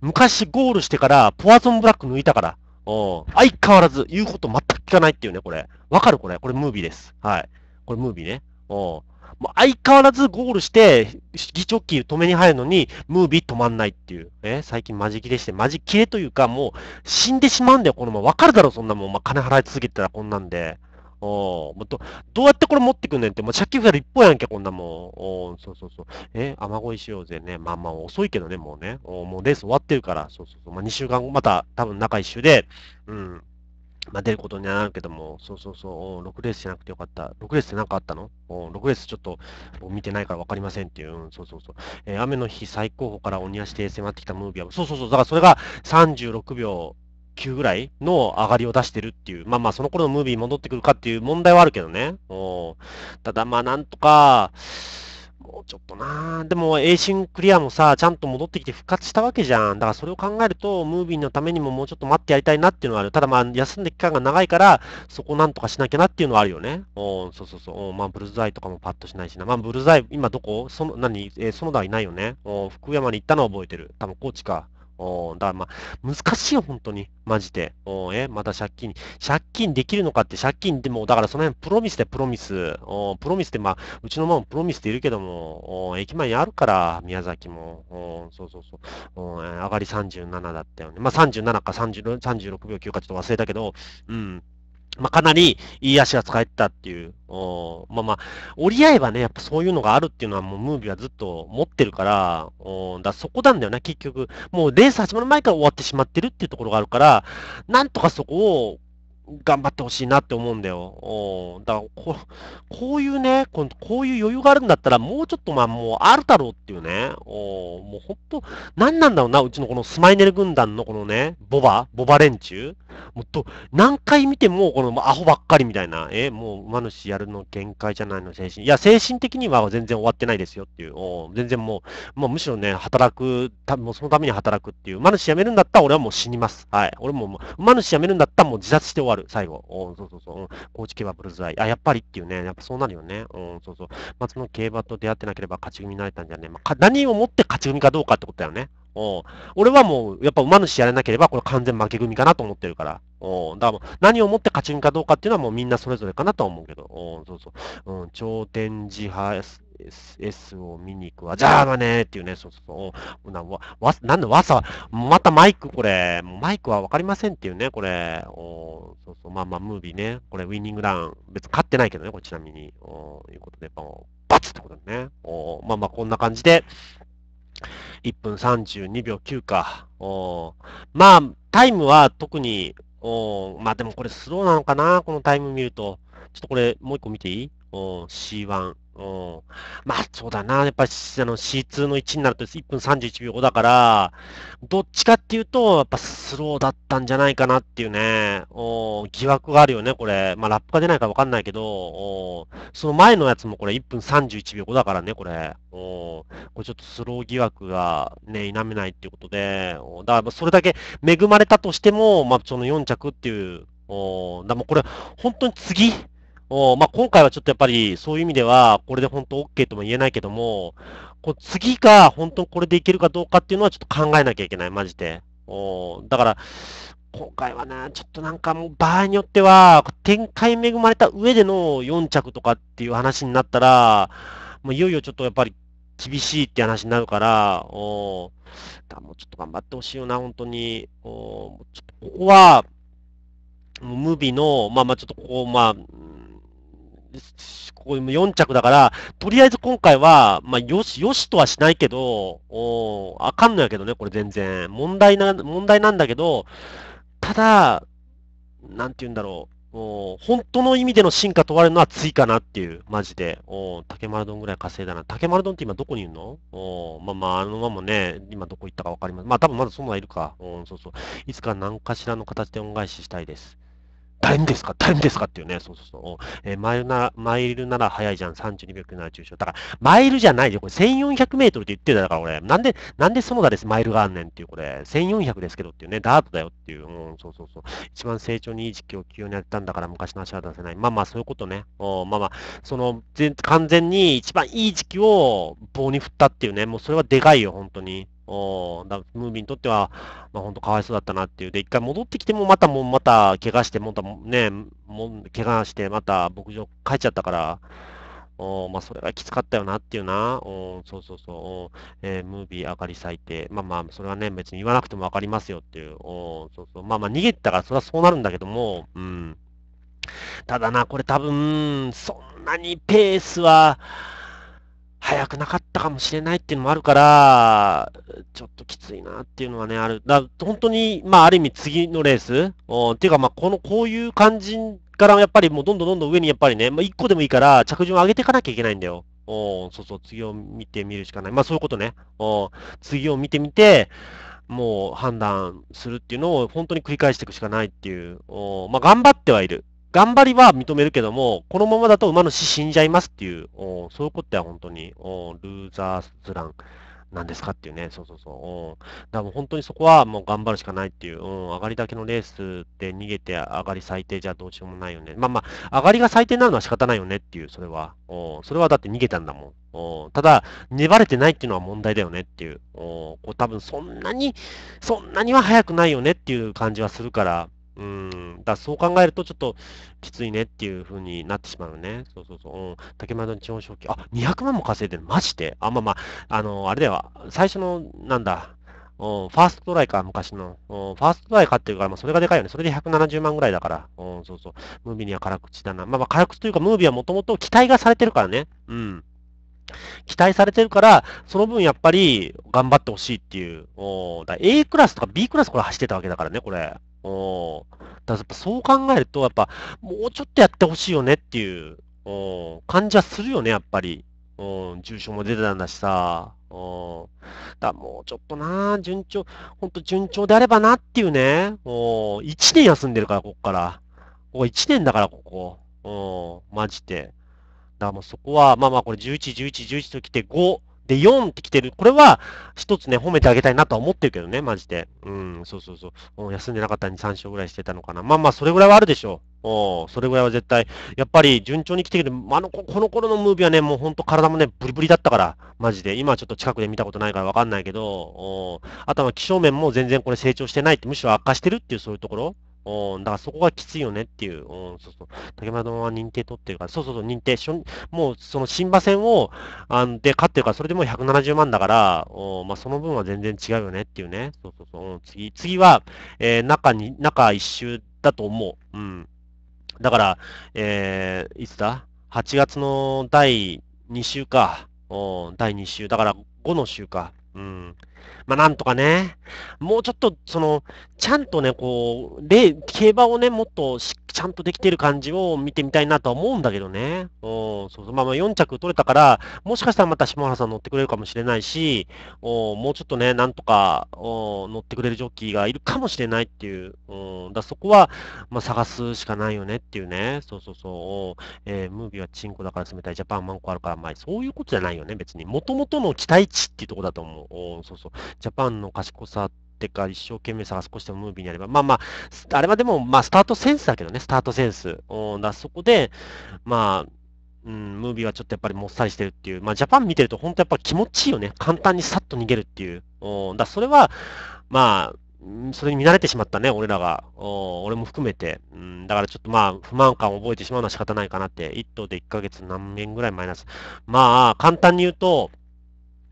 昔ゴールしてから、ポアゾンブラック抜いたから。相変わらず、言うこと全く聞かないっていうね、これ。わかるこれ。これムービーです。はい。これムービーね。おもう相変わらずゴールして、議長旗止めに入るのに、ムービー止まんないっていう。え、最近マジ切れして、マジ切れというか、もう死んでしまうんだよ、このまま。わかるだろ、そんなもん。まあ、金払い続けてたらこんなんで。おもうどどうやってこれ持ってくんねんって、もう借金増える一方やんけ、こんなもん。おそうそうそう。え、雨乞いしようぜね。まあまあ遅いけどね、もうね。おもうレース終わってるから、そうそうそう。まあ2週間後、また多分中1周で、うん。まあ、出ることになるけども、そうそうそう、6レースしなくてよかった。6レースって何かあったの ?6 レースちょっと見てないから分かりませんっていう、うん、そうそうそう。えー、雨の日最高峰から鬼足で迫ってきたムービーは、そうそうそう、だからそれが36秒9ぐらいの上がりを出してるっていう、まあまあその頃のムービー戻ってくるかっていう問題はあるけどね。おただまあなんとか、うちょっとなでも、エーシングクリアもさ、ちゃんと戻ってきて復活したわけじゃん。だからそれを考えると、ムービーのためにももうちょっと待ってやりたいなっていうのはある。ただまあ、休んで期間が長いから、そこなんとかしなきゃなっていうのはあるよね。おそうそうそう。おまあ、ブルアイとかもパッとしないしな。まあ、ブルアイ、今どこその、何えー、園田はいないよね。お福山に行ったのは覚えてる。多分、高知か。おだまあ、難しいよ、本当に。マジで。おえ、また借金、借金できるのかって、借金でも、だからその辺、プロミスでプロミス。おプロミスって、まあ、うちのママもプロミスっているけども、お駅前にあるから、宮崎も。おそうそうそう。う上がり37だったよね。まあ、37か36秒9かちょっと忘れたけど、うん。まあ、かなりいい足が使えてたっていう。おまあまあ、折り合えばね、やっぱそういうのがあるっていうのはもうムービーはずっと持ってるから、おだそこなんだよな、ね、結局。もうレース始まる前から終わってしまってるっていうところがあるから、なんとかそこを頑張ってほしいなって思うんだよ。おだからこ、こういうねこ、こういう余裕があるんだったら、もうちょっとまあもうあるだろうっていうね、おもう本当、なんなんだろうな、うちのこのスマイネル軍団のこのね、ボバ、ボバ連中。もうど、何回見ても、このアホばっかりみたいな、え、もう馬主やるの限界じゃないの、精神。いや、精神的には全然終わってないですよっていう、お全然もう、もうむしろね、働く、たもうそのために働くっていう、馬主辞めるんだったら俺はもう死にます。はい。俺ももう、馬主辞めるんだったらもう自殺して終わる、最後。おそうそうそう、高知競馬ブルーズアイ。あ、やっぱりっていうね、やっぱそうなるよね。うん、そうそう。松、野、競馬と出会ってなければ勝ち組になれたんじゃね。まあ、何をもって勝ち組かどうかってことだよね。う俺はもう、やっぱ馬主やらなければ、これ完全負け組かなと思ってるから。うだからもう、何をもって勝ち組かどうかっていうのはもうみんなそれぞれかなと思うけど。うそうそう。うん、頂天寺派 S, S, S を見に行くわ。じゃあまねーっていうね、そうそうな、わ、わ、なんだ、わさ、またマイクこれ、マイクはわかりませんっていうね、これ。おそうそう、まあまあ、ムービーね。これ、ウィニングラン。別に勝ってないけどね、これちなみに。おいうことで、バツってことでね。おまあまあ、こんな感じで。1分32秒9か。おまあ、タイムは特に、おまあでもこれスローなのかなこのタイム見ると。ちょっとこれもう一個見ていいお ?C1。うん。まあ、そうだな。やっぱり、あの、C2 の1になると1分31秒5だから、どっちかっていうと、やっぱスローだったんじゃないかなっていうね、お疑惑があるよね、これ。まあ、ラップが出ないかわかんないけど、おその前のやつもこれ1分31秒5だからね、これ。おこれちょっとスロー疑惑がね、否めないっていうことで、おだから、それだけ恵まれたとしても、まあ、その4着っていう、おだもうこれ、本当に次、おまあ、今回はちょっとやっぱりそういう意味では、これで本当 OK とも言えないけども、こ次が本当これでいけるかどうかっていうのはちょっと考えなきゃいけない、マジで。おだから、今回はね、ちょっとなんかもう場合によっては、展開恵まれた上での4着とかっていう話になったら、もういよいよちょっとやっぱり厳しいって話になるから、おだもうちょっと頑張ってほしいよな、本当に。おちょっとここは、ムービーの、まあまあちょっとこう、まあ、ここ4着だから、とりあえず今回は、まあ、よし、よしとはしないけど、おあかんのやけどね、これ全然。問題な、問題なんだけど、ただ、なんて言うんだろう。お本当の意味での進化問われるのはついかなっていう、マジで。お竹丸丼ぐらい稼いだな。竹丸丼って今どこにいるのおまあまあ、あのままね、今どこ行ったかわかります。まあ多分まだそんないるか。おそうそう。いつか何かしらの形で恩返ししたいです。誰にですか誰にですかっていうね、そうそうそう。えー、マイルな、マイルなら早いじゃん。32秒97中小。だから、マイルじゃないでこれ1400メートルって言ってただから俺。なんで、なんでそうだです。マイルがあんねんっていう、これ。1400ですけどっていうね。ダートだよっていう。うん、そうそうそう。一番成長にいい時期を急にやったんだから昔の足は出せない。まあまあ、そういうことね。おまあまあ、その、全、完全に一番いい時期を棒に振ったっていうね。もうそれはでかいよ、本当に。おん、だムービーにとっては、まあ、本当かわいそうだったなっていう。で、一回戻ってきても、またもう、また、怪我して、またね、も怪我して、また牧場帰っちゃったから、おまあ、それがきつかったよなっていうな。おそうそうそう。えー、ムービー明かり咲いて。まあまあ、それはね、別に言わなくてもわかりますよっていう。おそうそう。まあまあ、逃げてたから、それはそうなるんだけども、うん。ただな、これ多分、そんなにペースは、早くなかったかもしれないっていうのもあるから、ちょっときついなっていうのはね、ある。だ本当に、まあ、ある意味次のレース、うていうか、まあ、この、こういう感じからやっぱりもうどんどんどんどん上にやっぱりね、まあ、1個でもいいから着順を上げていかなきゃいけないんだよ。おそうそう、次を見てみるしかない。まあ、そういうことね。お次を見てみて、もう判断するっていうのを本当に繰り返していくしかないっていう。おまあ、頑張ってはいる。頑張りは認めるけども、このままだと馬主死んじゃいますっていう、おそういうことは本当にお、ルーザーズランなんですかっていうね、そうそうそう。おだからもう本当にそこはもう頑張るしかないっていう、うん、上がりだけのレースで逃げて上がり最低じゃどうしようもないよね。まあまあ、上がりが最低になるのは仕方ないよねっていう、それは。おそれはだって逃げたんだもん。おただ、粘れてないっていうのは問題だよねっていう。おこう多分そんなに、そんなには早くないよねっていう感じはするから、うん、だそう考えるとちょっときついねっていう風になってしまうね。そうそうそう。うん、竹丸の地本賞金。あ、200万も稼いでる。マジであ、まあまあ、あのー、あれだよ。最初の、なんだ、うん、ファーストドライか、昔の。うん、ファーストドライ買ってるから、まあ、それがでかいよね。それで170万ぐらいだから。うん、そうそう。ムービーには辛口だな。まあまあ、辛口というか、ムービーはもともと期待がされてるからね。うん。期待されてるから、その分やっぱり頑張ってほしいっていう。おだ A クラスとか B クラスこれ走ってたわけだからね、これ。だやっぱそう考えると、やっぱもうちょっとやってほしいよねっていう、感じはするよね、やっぱり。うん、重症も出てたんだしさ。うん。だもうちょっとな、順調、ほんと順調であればなっていうね。う年休んでるから、ここから。ここ1年だから、ここ。うん、マジで。だからもうそこは、まあまあこれ11、11、11と来て5。で、4って来てる。これは、一つね、褒めてあげたいなとは思ってるけどね、マジで。うん、そうそうそう。休んでなかったに3勝ぐらいしてたのかな。まあまあ、それぐらいはあるでしょう。おそれぐらいは絶対。やっぱり、順調に来てくる。あの、この頃のムービーはね、もうほんと体もね、ブリブリだったから、マジで。今はちょっと近くで見たことないからわかんないけど、おあとは、気象面も全然これ成長してないって、むしろ悪化してるっていう、そういうところ。うん、だからそこがきついよねっていう、うん、そうそう。竹丸殿は認定取ってるから、そうそうそう、認定、もうその新馬戦を、あんで勝ってるから、それでもう170万だから、うん、まあその分は全然違うよねっていうね。そうそうそう、うん、次、次は、えー、中に、中1周だと思う。うん。だから、えー、いつだ ?8 月の第2週か。うん、第2週。だから5の週か。うん。まあ、なんとかね、もうちょっと、その、ちゃんとね、こう、で、競馬をね、もっとちゃんとできてる感じを見てみたいなとは思うんだけどね。おそうそう。まあまあ、4着取れたから、もしかしたらまた下原さん乗ってくれるかもしれないし、おもうちょっとね、なんとかお乗ってくれるジョッキーがいるかもしれないっていう。おだそこは、まあ、探すしかないよねっていうね。そうそうそう。えー、ムービーはチンコだから冷たい、ジャパンマンコあるから甘い。そういうことじゃないよね、別に。もともとの期待値っていうとこだと思う。おそうそう。ジャパンの賢さってか、一生懸命さが少しでもムービーにあれば、まあまあ、あれはでも、まあ、スタートセンスだけどね、スタートセンス。だそこで、まあ、うん、ムービーはちょっとやっぱりもっさりしてるっていう、まあ、ジャパン見てると本当やっぱ気持ちいいよね。簡単にさっと逃げるっていう。おだそれは、まあ、それに見慣れてしまったね、俺らが。俺も含めて。うん、だからちょっとまあ、不満感を覚えてしまうのは仕方ないかなって。1頭で1ヶ月何円ぐらいマイナス。まあ、簡単に言うと、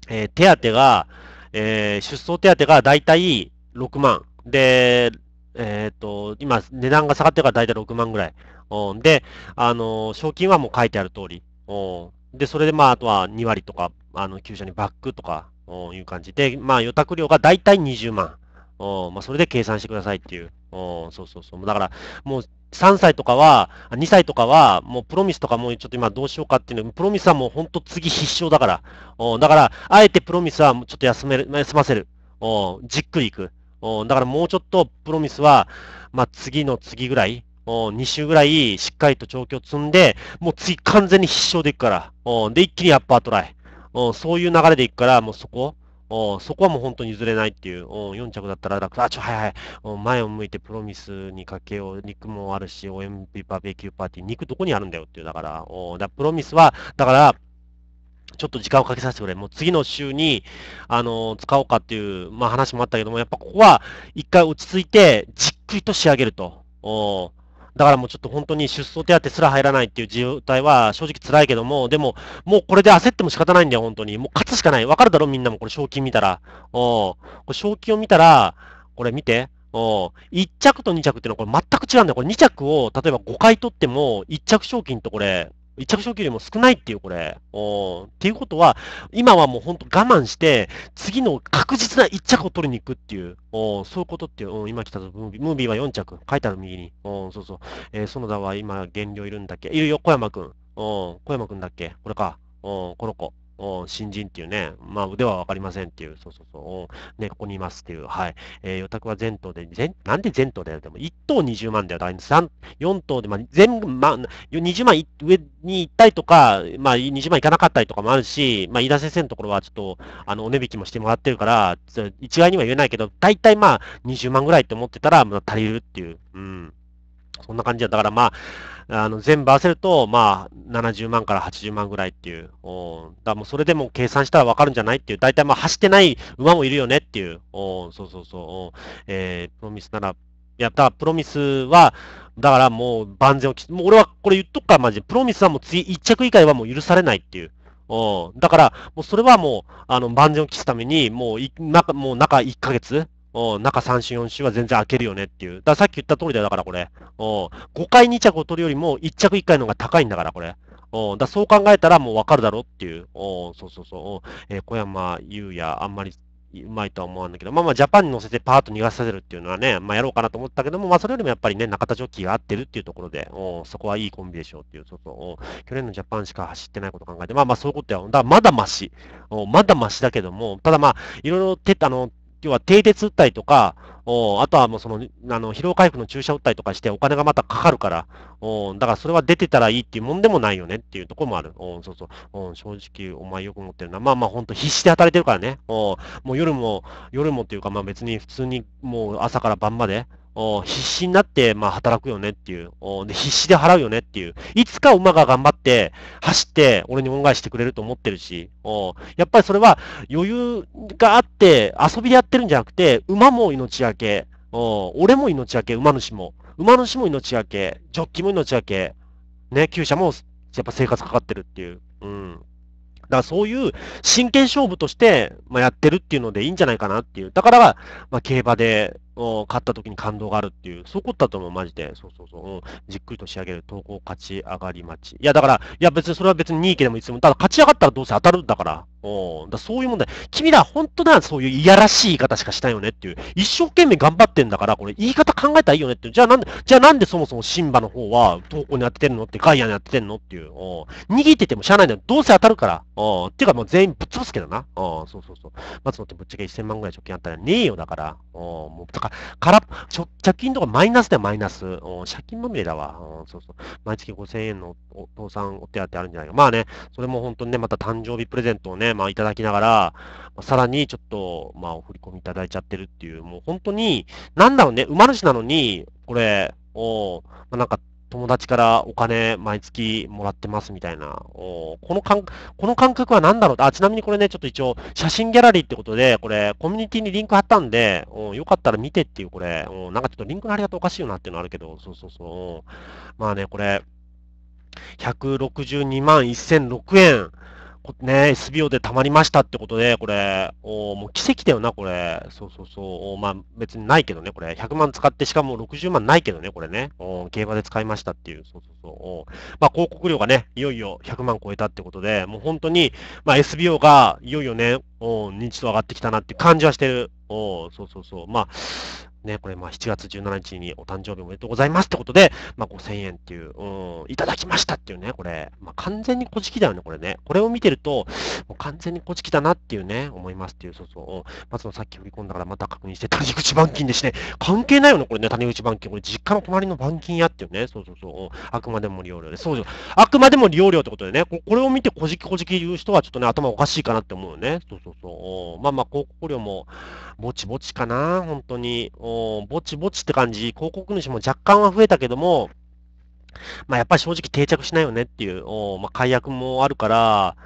えー、手当が、えー、出走手当がだいたい6万。で、えっ、と、今、値段が下がってからだいたい6万ぐらい。おで、あのー、賞金はもう書いてある通り。おで、それでまあ、あとは2割とか、あの、旧車にバックとか、おいう感じで、まあ、予託料がだいたい20万。おまあ、それで計算してくださいっていう。うん、そうそうそう。だから、もう3歳とかは、2歳とかは、もうプロミスとかもうちょっと今どうしようかっていうの、プロミスはもう本当次必勝だから。うん、だから、あえてプロミスはちょっと休める、休ませる。うん、じっくりいく。うん、だからもうちょっとプロミスは、まあ次の次ぐらい、2週ぐらいしっかりと調教積んで、もう次完全に必勝でいくから。で、一気にアッパートライ。そういう流れでいくから、もうそこ。おそこはもう本当に譲れないっていう、お4着だったら楽、あ、ちょ、はいはい、お前を向いてプロミスにかけよう、肉もあるし、OMP バーベキューパーティー、肉どこにあるんだよっていう、だから、おだプロミスは、だから、ちょっと時間をかけさせてくれ。もう次の週に、あのー、使おうかっていう、まあ話もあったけども、やっぱここは一回落ち着いて、じっくりと仕上げると。おだからもうちょっと本当に出走手当すら入らないっていう状態は正直辛いけども、でも、もうこれで焦っても仕方ないんだよ、本当に。もう勝つしかない。わかるだろ、みんなもこれ賞金見たら。おこれ賞金を見たら、これ見て。うん。1着と2着っていうのはこれ全く違うんだよ。これ2着を、例えば5回取っても、1着賞金とこれ、一着賞給よりも少ないっていう、これ。おっていうことは、今はもう本当我慢して、次の確実な一着を取りに行くっていう、おそういうことっていう、今来たぞ、ムービー。は4着。書いてある右に。おそうそう。えー、園田は今、減量いるんだっけいるよ、小山くん。小山くんだっけこれか。おこの子。新人っていうね、まあ、腕は分かりませんっていう、そうそうそう、ね、ここにいますっていう、はい。えー、予託は全頭で、なんで全頭だよ、でも1頭20万だよ、第3、4頭で、まあ、全部、まあ、20万上に行ったりとか、まあ、20万行かなかったりとかもあるし、まあ、飯田先生のところはちょっと、あの、お値引きもしてもらってるから、一概には言えないけど、大体まあ、20万ぐらいって思ってたら、まあ、足りるっていう、うん。そんな感じだ。だからまあ、あの全部合わせると、まあ、70万から80万ぐらいっていう。おだもうそれでも計算したらわかるんじゃないっていう。大体まあ走ってない馬もいるよねっていう。おそうそうそう。えー、プロミスなら、やったプロミスは、だからもう万全をき、もう俺はこれ言っとくからマジで、プロミスはもう次1着以外はもう許されないっていう。おだから、もうそれはもう、あの、万全を期すために、もう、中、もう中1ヶ月、お中3種、4種は全然開けるよねっていう。だからさっき言った通りだよ、だからこれ。お5回2着を取るよりも1着1回の方が高いんだから、これ。おだそう考えたらもうわかるだろうっていう。おそうそうそう。えー、小山優也、あんまりうまいとは思わんだけど、まあまあ、ジャパンに乗せてパーッと逃がさせるっていうのはね、まあやろうかなと思ったけども、まあそれよりもやっぱりね、中田ジョッキーが合ってるっていうところで、おそこはいいコンビでしょうっていう、うそうお去年のジャパンしか走ってないこと考えて、まあまあそういうことや。だまだまし、おまだましだけども、ただまあ、いろいろ手、あの、要は停鉄打ったりとか、おあとはもうその、あの、疲労回復の注射打ったりとかしてお金がまたかかるから、おだからそれは出てたらいいっていうもんでもないよねっていうところもある。おそうそうお。正直、お前よく思ってるな。まあまあ本当必死で働いてるからね。おもう夜も、夜もっていうかまあ別に普通にもう朝から晩まで、必死になって、まあ、働くよねっていうで、必死で払うよねっていう、いつか馬が頑張って、走って、俺に恩返ししてくれると思ってるし、やっぱりそれは余裕があって、遊びでやってるんじゃなくて、馬も命明け、俺も命明け、馬主も、馬主も命明け、ジョッキも命明け、ね、厩舎もやっぱ生活かかってるっていう。うんだからそういう真剣勝負として、まあ、やってるっていうのでいいんじゃないかなっていう。だから、まあ、競馬で、勝った時に感動があるっていう、そういうことだと思う、マジで。そうそうそう。うん、じっくりと仕上げる、投稿勝ち上がり待ち。いや、だから、いや別にそれは別に2位でもいつも、ただ勝ち上がったらどうせ当たるんだから。おだそういう問題。君ら、本当だ、そういういやらしい言い方しかしたよねっていう。一生懸命頑張ってんだから、これ言い方考えたらいいよねっていう。じゃあなんで、じゃあなんでそもそもシンバの方は投稿にやってんのって、ガイアにやってんのっていう。おん。握っててもしゃあないんだどうせ当たるから。おっていうかもう全員ぶっ潰すけどな。おそうそうそう。松野ってぶっちゃけ1000万ぐらい貯金あったらねえよ、だから。おもう、だから、から、貯金とかマイナスだよ、マイナス。お借金まみれだわ。おそうそう。毎月5000円のお父さんお手当あるんじゃないか。まあね、それも本当にね、また誕生日プレゼントをね、まあ、いただきながら、さらにちょっと、まあ、お振り込みいただいちゃってるっていう、もう本当に、なんだろうね、馬主なのに、これ、を、まあ、なんか、友達からお金毎月もらってますみたいな。おこの感、この感覚は何だろうあ、ちなみにこれね、ちょっと一応、写真ギャラリーってことで、これ、コミュニティにリンク貼ったんで、およかったら見てっていう、これお、なんかちょっとリンクの貼り方おかしいよなっていうのあるけど、そうそうそう。まあね、これ、162万1006円。ね、SBO でたまりましたってことで、これ、おもう奇跡だよな、これ。そうそうそう。まあ別にないけどね、これ。100万使って、しかも60万ないけどね、これね。お競馬で使いましたっていう。そうそうそう。おまあ広告料がね、いよいよ100万超えたってことで、もう本当に、まあ SBO がいよいよね、お認知度上がってきたなって感じはしてる。おそうそうそう。まあ、ね、これ、まあ、7月17日にお誕生日おめでとうございますってことで、まあ、5000円っていう、うん、いただきましたっていうね、これ、まあ、完全にこじだよね、これね。これを見てると、もう完全にこじだなっていうね、思いますっていう、そうそう。まず、あ、さっき振り込んだからまた確認して、谷口板金でしね。関係ないよね、これね、谷口板金。これ、実家の隣の板金屋っていうね、そうそうそう。あくまでも利用料で、そうそう。あくまでも利用料ってことでね、これを見てこじきこじき言う人はちょっとね、頭おかしいかなって思うよね。そうそうそう。まあまあ、広告料も、ぼちぼちかな、本当に。ぼちぼちって感じ、広告主も若干は増えたけども、まあ、やっぱり正直定着しないよねっていう、おまあ、解約もあるから、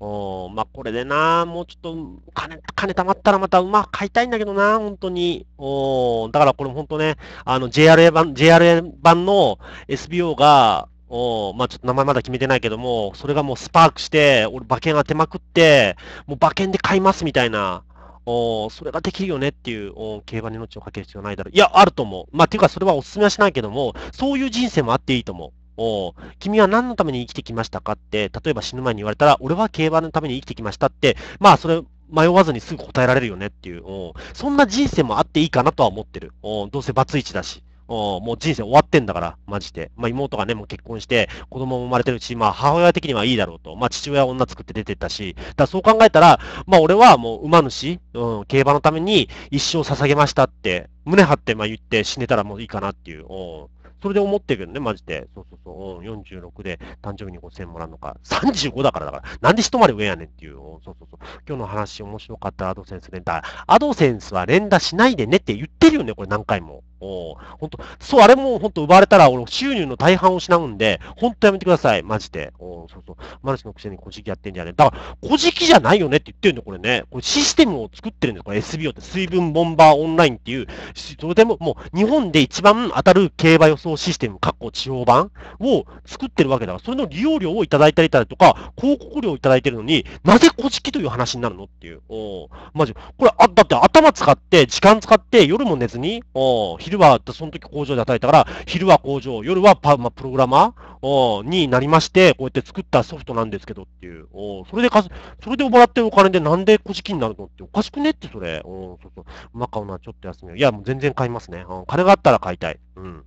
おまあ、これでな、もうちょっと金、金貯まったらまた馬買いたいんだけどな、本当に。おだからこれ本当ね、あの JRA 版、JRA 版の SBO が、おまあ、ちょっと名前まだ決めてないけども、それがもうスパークして、俺馬券当てまくって、もう馬券で買いますみたいな、おそれができるよねっていうお競馬に命をかける必要ないだろう。いや、あると思う。まあ、ていうか、それはお勧めはしないけども、そういう人生もあっていいと思う。お君は何のために生きてきましたかって、例えば死ぬ前に言われたら、俺は競馬のために生きてきましたって、まあ、それ、迷わずにすぐ答えられるよねっていう、おそんな人生もあっていいかなとは思ってる。おどうせバツイチだし。もう人生終わってんだから、マジで。まあ、妹がね、もう結婚して、子供も生まれてるし、まあ、母親的にはいいだろうと。まあ、父親は女作って出てったし、だそう考えたら、まあ、俺はもう馬主、うん、競馬のために一生捧げましたって、胸張ってまあ言って死ねたらもういいかなっていう。うそれで思ってるけどね、マジで。そうそうそう。う46で誕生日に5000もらうのか。35だからだから。なんで一回り上やねんっていう。そうそうそう。今日の話面白かったアドセンス連打。アドセンスは連打しないでねって言ってるよね、これ何回も。お本当そう、あれも本当奪われたら、俺、収入の大半を失うんで、本当やめてください、マジで。おそうそう。マルシのくせに小じきやってんじゃねえ。だから、小じきじゃないよねって言ってるんだよ、これね。これシステムを作ってるんだよ、これ SBO って。水分ボンバーオンラインっていう、それでも、もう、日本で一番当たる競馬予想システム、かっこ地方版を作ってるわけだから、それの利用料をいただいたりとか、広告料をいただいてるのに、なぜ小じきという話になるのっていう。おマジ。これ、あ、だって頭使って、時間使って、夜も寝ずに、お昼は、その時工場で与えたから、昼は工場、夜はパ、まあ、プログラマーになりまして、こうやって作ったソフトなんですけどっていう。それでかす、それでもらってるお金でなんで小資金になるのっておかしくねってそれ。おそうそう。うまかうな、ちょっと休みよう。いや、もう全然買いますね。金があったら買いたい。うん。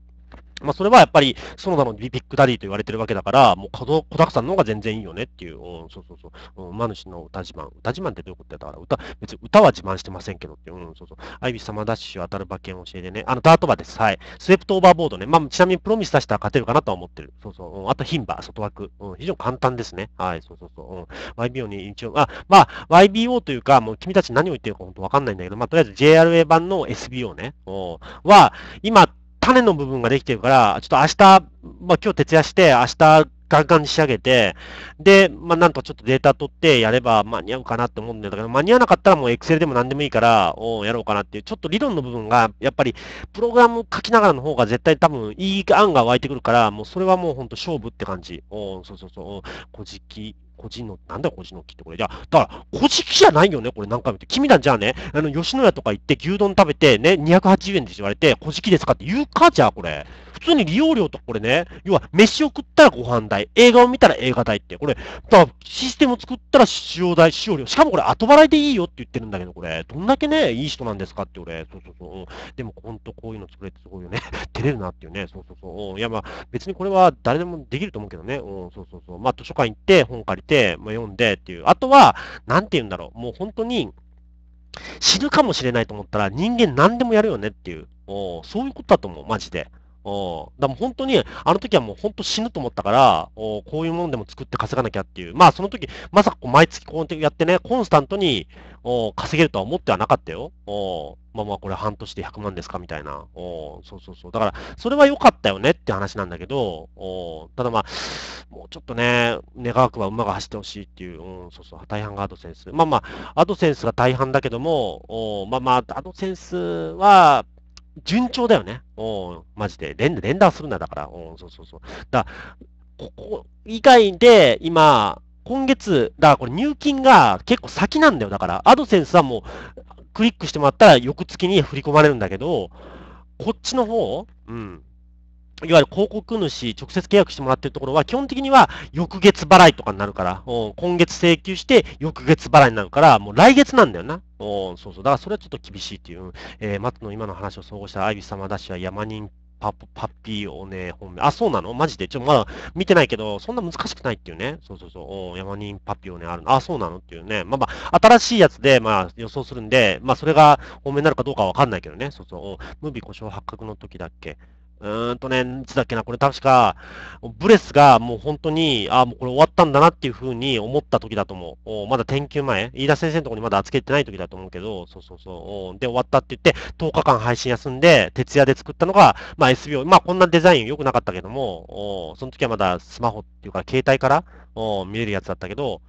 まあ、それはやっぱり、その他のビッグダディと言われてるわけだから、もう小小沢さんの方が全然いいよねっていう、うん、そうそうそう、うん、馬主の歌自慢。歌自慢ってどういうことだから、歌、別に歌は自慢してませんけどって、うん、そうそう。アイビス様ダッシュ当たる馬券教えてね。あの、ダート馬です。はい。スウェプトオーバーボードね。まあ、ちなみにプロミス出したら勝てるかなとは思ってる。そうそう。うん、あと、牝馬、外枠。うん、非常に簡単ですね。はい、そうそうそう。うん、YBO に一応、あ、まあ、YBO というか、もう君たち何を言ってるか本当わかんないんだけど、まあ、とりあえず JRA 版の SBO ね。うん、は、今、種の部分ができてるから、ちょっと明日、まあ今日徹夜して、明日ガンガンに仕上げて、で、まあ、なんとかちょっとデータ取ってやれば間に合うかなって思うんだけど、間に合わなかったらもう Excel でも何でもいいから、おやろうかなっていう、ちょっと理論の部分が、やっぱり、プログラム書きながらの方が絶対多分いい案が湧いてくるから、もうそれはもうほんと勝負って感じ。おそうそうそう、こじき個人の、なんだよ、個人の木ってこれ。じゃだから、個人木じゃないよね、これ何回も言って。君らじゃあね、あの、吉野家とか行って牛丼食べてね、280円で言われて、個人木ですかって言うか、じゃあ、これ。普通に利用料とこれね、要は、飯を食ったらご飯代、映画を見たら映画代って、これ、だシステムを作ったら使用代、使用料、しかもこれ後払いでいいよって言ってるんだけど、これ、どんだけね、いい人なんですかって、俺、そうそうそう、でも、ほんとこういうの作れてすごいよね、照れるなっていうね、そうそうそう、いや、まあ、別にこれは誰でもできると思うけどね、うん、そうそうそう、まあ、図書館行って、本借りて、て、まあ、読んでっていう。あとは、なんて言うんだろう。もう本当に、死ぬかもしれないと思ったら、人間何でもやるよねっていう。おそういうことだと思う、マジで。おだも本当に、あの時はもう本当死ぬと思ったから、おこういうものでも作って稼がなきゃっていう。まあその時、まさか毎月こうやってね、コンスタントに、お稼げるとは思ってはなかったよ。おまあまあ、これ半年で100万ですかみたいな。おそうそうそう。だから、それは良かったよねって話なんだけど、おただまあ、もうちょっとね、願わくは馬が走ってほしいっていう、うん、そうそう、大半がアドセンス。まあまあ、アドセンスが大半だけども、おまあまあ、アドセンスは、順調だよね。おマジで。連連打するんだ、だから。おそうそうそう。だここ以外で、今、今月、だからこれ入金が結構先なんだよ。だから、アドセンスはもう、クリックしてもらったら翌月に振り込まれるんだけど、こっちの方、うん。いわゆる広告主、直接契約してもらってるところは、基本的には翌月払いとかになるから、うん、今月請求して翌月払いになるから、もう来月なんだよな。うん、そうそう。だからそれはちょっと厳しいっていう、えー、松の今の話を総合したアイビス様だしは山人パパピオね、本命。あ、そうなのマジで。ちょ、まだ見てないけど、そんな難しくないっていうね。そうそうそう。お山人パピオね、あるあ、そうなのっていうね。まあまあ、新しいやつで、まあ予想するんで、まあそれが本命になるかどうかはわかんないけどね。そうそう。ムービー故障発覚の時だっけうーんとね、いつだっけな、これ確か、ブレスがもう本当に、ああ、もうこれ終わったんだなっていうふうに思った時だと思う。まだ研究前、飯田先生のところにまだ扱ってない時だと思うけど、そうそうそう。で、終わったって言って、10日間配信休んで、徹夜で作ったのが、まあ SBO、まあこんなデザイン良くなかったけども、その時はまだスマホっていうか、携帯から見れるやつだったけど、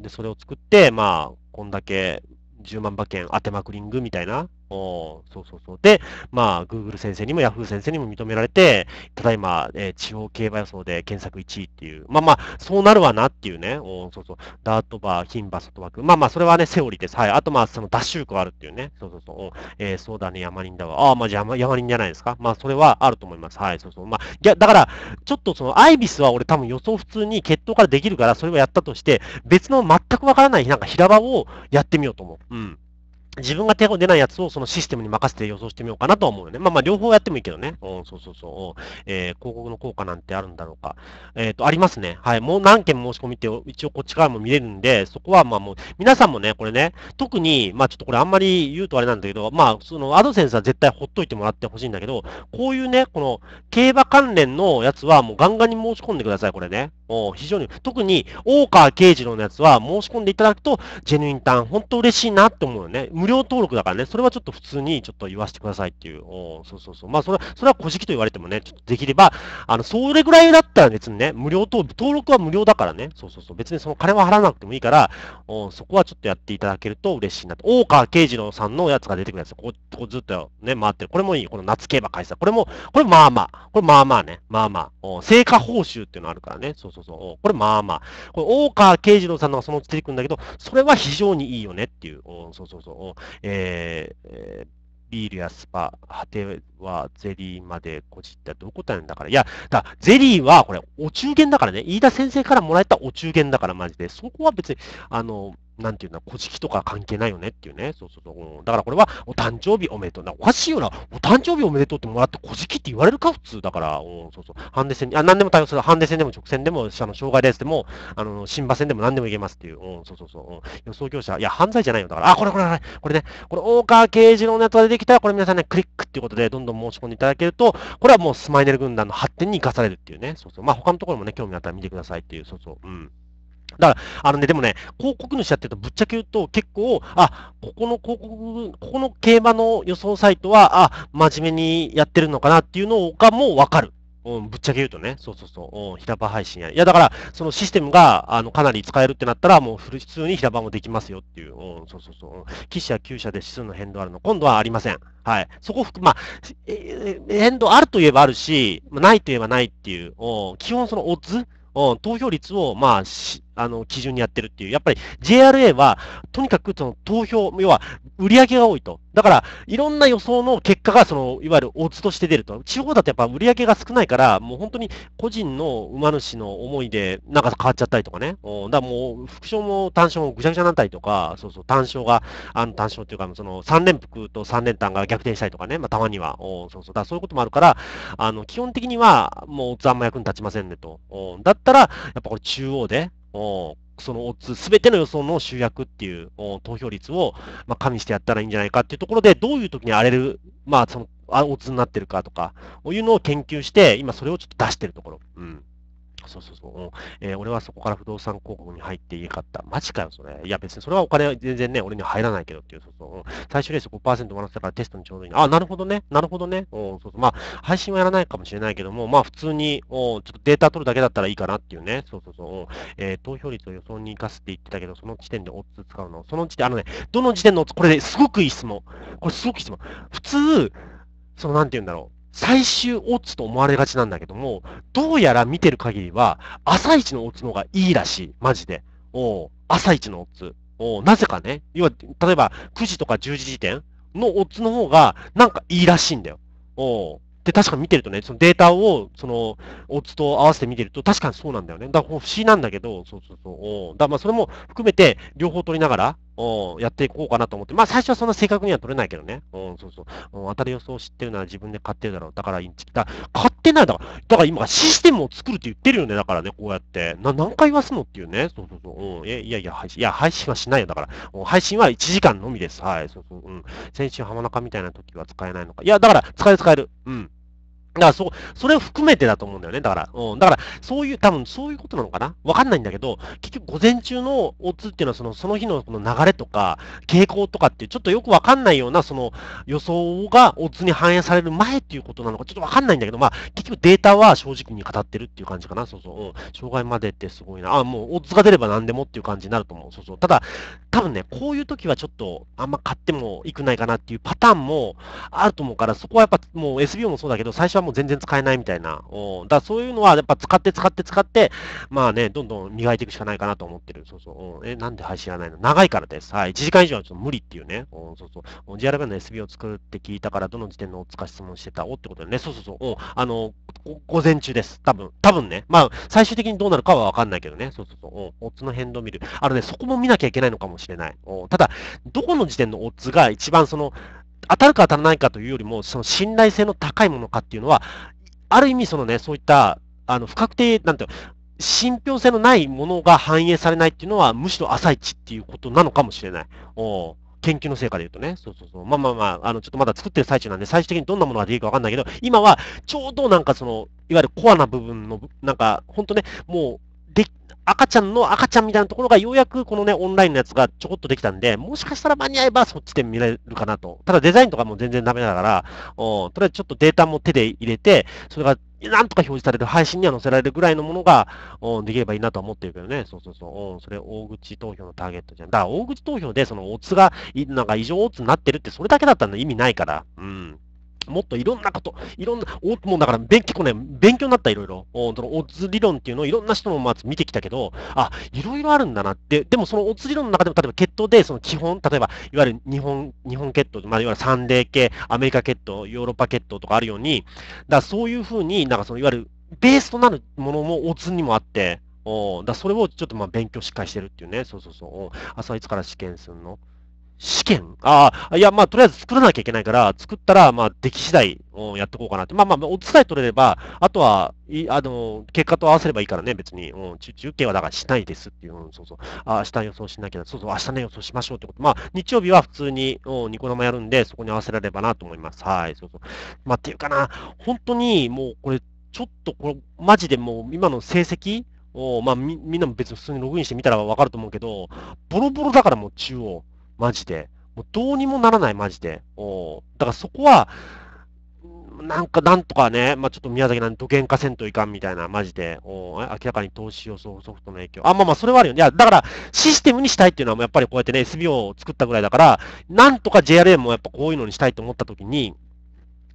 で、それを作って、まあ、こんだけ10万馬券当てまくりングみたいなおそうそうそう。で、まあ、Google 先生にも Yahoo 先生にも認められて、ただいま、えー、地方競馬予想で検索1位っていう。まあまあ、そうなるわなっていうね。おそうそう。ダートバー、牝馬、外枠。まあまあ、それはね、セオリーです。はい。あとまあ、その脱臭区あるっていうね。そうそうそう。おえー、そうだね、山林だわ。ああ、まあ、じゃあ山林じゃないですか。まあ、それはあると思います。はい。そうそう。まあ、いや、だから、ちょっとその、アイビスは俺多分予想普通に決闘からできるから、それはやったとして、別の全くわからない、なんか平場をやってみようと思う。うん。自分が手が出ないやつをそのシステムに任せて予想してみようかなと思うよね。まあまあ、両方やってもいいけどね。うん、そうそうそう。えー、広告の効果なんてあるんだろうか。えっ、ー、と、ありますね。はい。もう何件申し込みって、一応こっちからも見れるんで、そこはまあもう、皆さんもね、これね、特に、まあちょっとこれあんまり言うとあれなんだけど、まあ、その、アドセンスは絶対ほっといてもらってほしいんだけど、こういうね、この、競馬関連のやつはもうガンガンに申し込んでください、これね。お非常に、特に、大川慶次郎のやつは申し込んでいただくと、ジェヌインターン、本当嬉しいなって思うよね。無料登録だからね、それはちょっと普通にちょっと言わせてくださいっていう。おそうそうそう。まあ、それは、それは古式と言われてもね、ちょっとできれば、あの、それぐらいだったら別にね、無料登録、登録は無料だからね、そうそうそう。別にその金は払わなくてもいいから、おそこはちょっとやっていただけると嬉しいなと。大川慶次郎さんのやつが出てくるやつ、ここ、こずっとね、回ってる。これもいい。この夏競馬開催。これも、これまあまあ。これまあまあね。まあまあ。お成果報酬っていうのあるからね。そうそうそう。おこれまあまあ。これ、大川慶次郎さんのがそのうち出てくるんだけど、それは非常にいいよねっていう。おそうそうそう。えー、ビールやスパ、果てはゼリーまでこじったどういうことなんだから。いや、だゼリーはこれ、お中元だからね。飯田先生からもらえたお中元だから、マジで。そこは別に、あの、なんていうの、古式とか関係ないよねっていうね。そうそうそう。うん、だからこれは、お誕生日おめでとうな。おかしいよな。お誕生日おめでとうってもらって古食って言われるか、普通。だから、うん、そうそう。ハンデ戦あ、んでも対応する。ハンデ戦でも直線でも、あの、障害レースでも、あの、新馬戦でも何でもいけますっていう。うん、そうそうそう。うん、予想業者。いや、犯罪じゃないよ。だから、あ、これこれこれ、これね、これ、大川慶次郎のやつが出てきたら、これ皆さんね、クリックっていうことで、どんどん申し込んでいただけると、これはもうスマイネル軍団の発展に生かされるっていうね。そうそう。まあ、他のところもね、興味あったら見てくださいっていう。そうそう。うん。だから、あのね、でもね、広告主やってると、ぶっちゃけ言うと、結構、あ、ここの広告、ここの競馬の予想サイトは、あ、真面目にやってるのかなっていうのがもうわかる。うん、ぶっちゃけ言うとね、そうそうそう、うん、平場配信や。いや、だから、そのシステムが、あの、かなり使えるってなったら、もう普通に平場もできますよっていう、うん、そうそうそう、うん、記者、旧社で指数の変動あるの、今度はありません。はい。そこ含、まあ、え変動あるといえばあるし、ないといえばないっていう、うん、基本そのオッズ、うん、投票率を、まあ、し、あの、基準にやってるっていう。やっぱり JRA は、とにかくその投票、要は売り上げが多いと。だから、いろんな予想の結果が、その、いわゆるオッズとして出ると。地方だとやっぱ売り上げが少ないから、もう本当に個人の馬主の思いで、なんか変わっちゃったりとかね。だからもう、副賞も単勝もぐちゃぐちゃになったりとか、そうそう、単勝が、あの、単勝っていうか、その、3連複と3連単が逆転したりとかね。まあ、たまには。そうそう。だそういうこともあるから、あの、基本的には、もうオッズあんま役に立ちませんねと。だったら、やっぱこれ中央で、そのオッズ、すべての予想の集約っていう投票率を、まあ、加味してやったらいいんじゃないかっていうところで、どういう時に荒れる、まあ、その、オッズになってるかとか、いうのを研究して、今それをちょっと出してるところ。うん。そうそうそう。えー、俺はそこから不動産広告に入っていなかった。マジかよ、それ。いや、別にそれはお金全然ね、俺に入らないけどっていう、そうそう。最終レース5%もらってたからテストにちょうどいいあ、なるほどね。なるほどね。おそうそう。まあ、配信はやらないかもしれないけども、まあ、普通に、おちょっとデータ取るだけだったらいいかなっていうね。そうそうそう。えー、投票率を予想に生かすって言ってたけど、その時点でオッズ使うの。その時点、あのね、どの時点のオッズ、これ、ね、すごくいい質問。これすごくいい質問。普通、その、なんて言うんだろう。最終オッズと思われがちなんだけども、どうやら見てる限りは、朝一のオッズの方がいいらしい。マジで。お朝一のオッズ。おなぜかね。要は、例えば9時とか10時時点のオッズの方が、なんかいいらしいんだよ。おで、確か見てるとね、そのデータを、その、オッズと合わせて見てると、確かにそうなんだよね。だから不思議なんだけど、そうそうそう。だまあ、それも含めて、両方取りながら、をやっていこうかなと思って、まあ最初はそんな正確には取れないけどね。うん、そうそう。うん、当たる予想を知ってるなら自分で買ってるだろう。だからインチキだ。買ってないだから、だから今システムを作るって言ってるよね。だからね、こうやって。な、何回言わすのっていうね。そうそうそう。うん、いやいや、配信、いや、配信はしないよ。だから、うん、配信は1時間のみです。はい、そうそう。うん。先週浜中みたいな時は使えないのか。いや、だから、使える使える。うん。だからそ、それを含めてだと思うんだよね。だから、うん。だから、そういう、多分そういうことなのかなわかんないんだけど、結局午前中のオッズっていうのは、その、その日のこの流れとか、傾向とかっていう、ちょっとよくわかんないような、その、予想がオッズに反映される前っていうことなのか、ちょっとわかんないんだけど、まあ、結局データは正直に語ってるっていう感じかな。そうそう。うん。障害までってすごいな。あ、もう、オッズが出れば何でもっていう感じになると思う。そうそう。ただ、多分ね、こういう時はちょっと、あんま買ってもいくないかなっていうパターンもあると思うから、そこはやっぱ、もう SBO もそうだけど、最初ははもう全然使えないみたいな。おだそういうのはやっぱ使って使って使って、まあね、どんどん磨いていくしかないかなと思ってる。そうそう。え、なんで配信がないの長いからです。はい。1時間以上はちょっと無理っていうね。おそうそう。GRB の SB を作って聞いたから、どの時点のおつか質問してたおってことでね。そうそうそう。おあの、午前中です。多分。多分ね。まあ、最終的にどうなるかはわかんないけどね。そうそうそう。おオッズの変動見る。あのね、そこも見なきゃいけないのかもしれない。おただ、どこの時点のオッズが一番その、当たるか当たらないかというよりも、その信頼性の高いものかっていうのは、ある意味、そのね、そういった、あの、不確定、なんていう信憑性のないものが反映されないっていうのは、むしろ朝一っていうことなのかもしれない。お研究の成果で言うとね。そうそうそう。まあまあまあ、あの、ちょっとまだ作ってる最中なんで、最終的にどんなものが出るかわかんないけど、今は、ちょうどなんかその、いわゆるコアな部分の、なんか、ほんとね、もう、赤ちゃんの赤ちゃんみたいなところがようやくこのね、オンラインのやつがちょこっとできたんで、もしかしたら間に合えばそっちで見られるかなと。ただデザインとかも全然ダメだから、うん、とりあえずちょっとデータも手で入れて、それがなんとか表示される、配信には載せられるぐらいのものが、できればいいなとは思ってるけどね。そうそうそう。ん、それ大口投票のターゲットじゃん。だから大口投票でそのオツが、なんか異常オツになってるってそれだけだったら意味ないから。うん。もっといろんなこと、いろんな、おもうだから勉強、ね、勉強になった、いろいろ。オッズ理論っていうのをいろんな人のまず見てきたけど、あ、いろいろあるんだなって、でもそのオッズ理論の中でも、例えば血統で、その基本、例えば、いわゆる日本、日本血統、まあ、いわゆるサンデー系、アメリカ血統、ヨーロッパ血統とかあるように、だそういうふうに、なんかその、いわゆるベースとなるものもオッズにもあって、おだそれをちょっとまあ勉強しっかりしてるっていうね、そうそうそう、あ、そいつから試験するの試験ああ、いや、まあ、とりあえず作らなきゃいけないから、作ったら、まあ、出来次第、うん、やっていこうかなって。まあまあ、お伝え取れれば、あとは、い、あの、結果と合わせればいいからね、別に、うん、中中継はだからしないですっていう、うん、そうそう、あ明日予想しなきゃ、そうそう、明日ね予想しましょうってこと。まあ、日曜日は普通に、うん、ニコ生やるんで、そこに合わせられればなと思います。はい、そうそう。まあ、っていうかな、本当に、もう、これ、ちょっと、これ、マジでもう、今の成績、を、まあみ、みんなも別に普通にログインしてみたらわかると思うけど、ボロボロだからもう中央。マジで。もうどうにもならない、マジで。おだからそこは、なんかなんとかね、まあ、ちょっと宮崎なんげんかせんといかんみたいな、マジで、お明らかに投資予想ソフトの影響。あ、まあまあ、それはあるよね。いや、だから、システムにしたいっていうのは、やっぱりこうやってね、SBO を作ったぐらいだから、なんとか JRA もやっぱこういうのにしたいと思ったときに、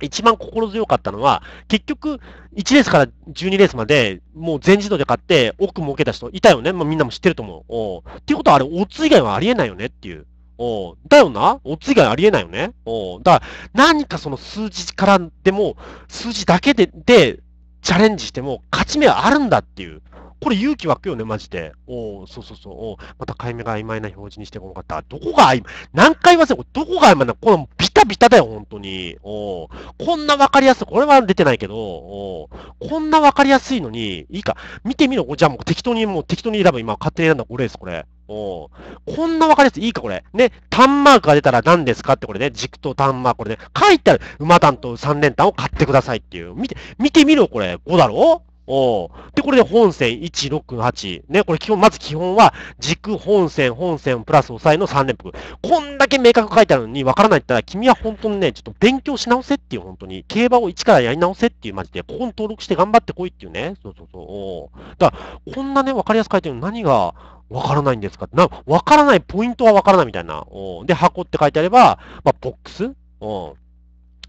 一番心強かったのは、結局、1レースから12レースまで、もう全自動で買って、奥儲けた人いたよね。まあ、みんなも知ってると思う。おっていうことは、あれ、オーツ以外はありえないよねっていう。おだよなオッズ以外ありえないよね。おだから、何かその数字からでも、数字だけで、で、チャレンジしても、勝ち目はあるんだっていう。これ勇気湧くよね、マジで。おおそうそうそう。おまた買い目が曖昧な表示にしてこなかった。どこが曖昧何回言わせどこが曖昧なこのビタビタだよ、本当に。おこんなわかりやすい。これは出てないけど、おこんなわかりやすいのに、いいか。見てみろ。じゃあもう適当に、もう適当に選ぶ。今、勝手に選んだ俺です、これ。おこんなわかりやすい。いいか、これ。ね。タンマークが出たら何ですかってこれね。軸とタンマーク、これね。書いてある。馬単と3連単を買ってくださいっていう。見て、見てみろ、これ。5だろおで、これで本線1、6、8。ね、これ基本、まず基本は、軸、本線、本線、プラス、押さえの3連複。こんだけ明確書いてあるのに分からないって言ったら、君は本当にね、ちょっと勉強し直せっていう、本当に。競馬を一からやり直せっていうマジで、ここに登録して頑張ってこいっていうね。そうそうそう。おだから、こんなね、分かりやすく書いてるの何が、わからないんですかな、わからないポイントはわからないみたいな。おで、箱って書いてあれば、まあ、ボックスう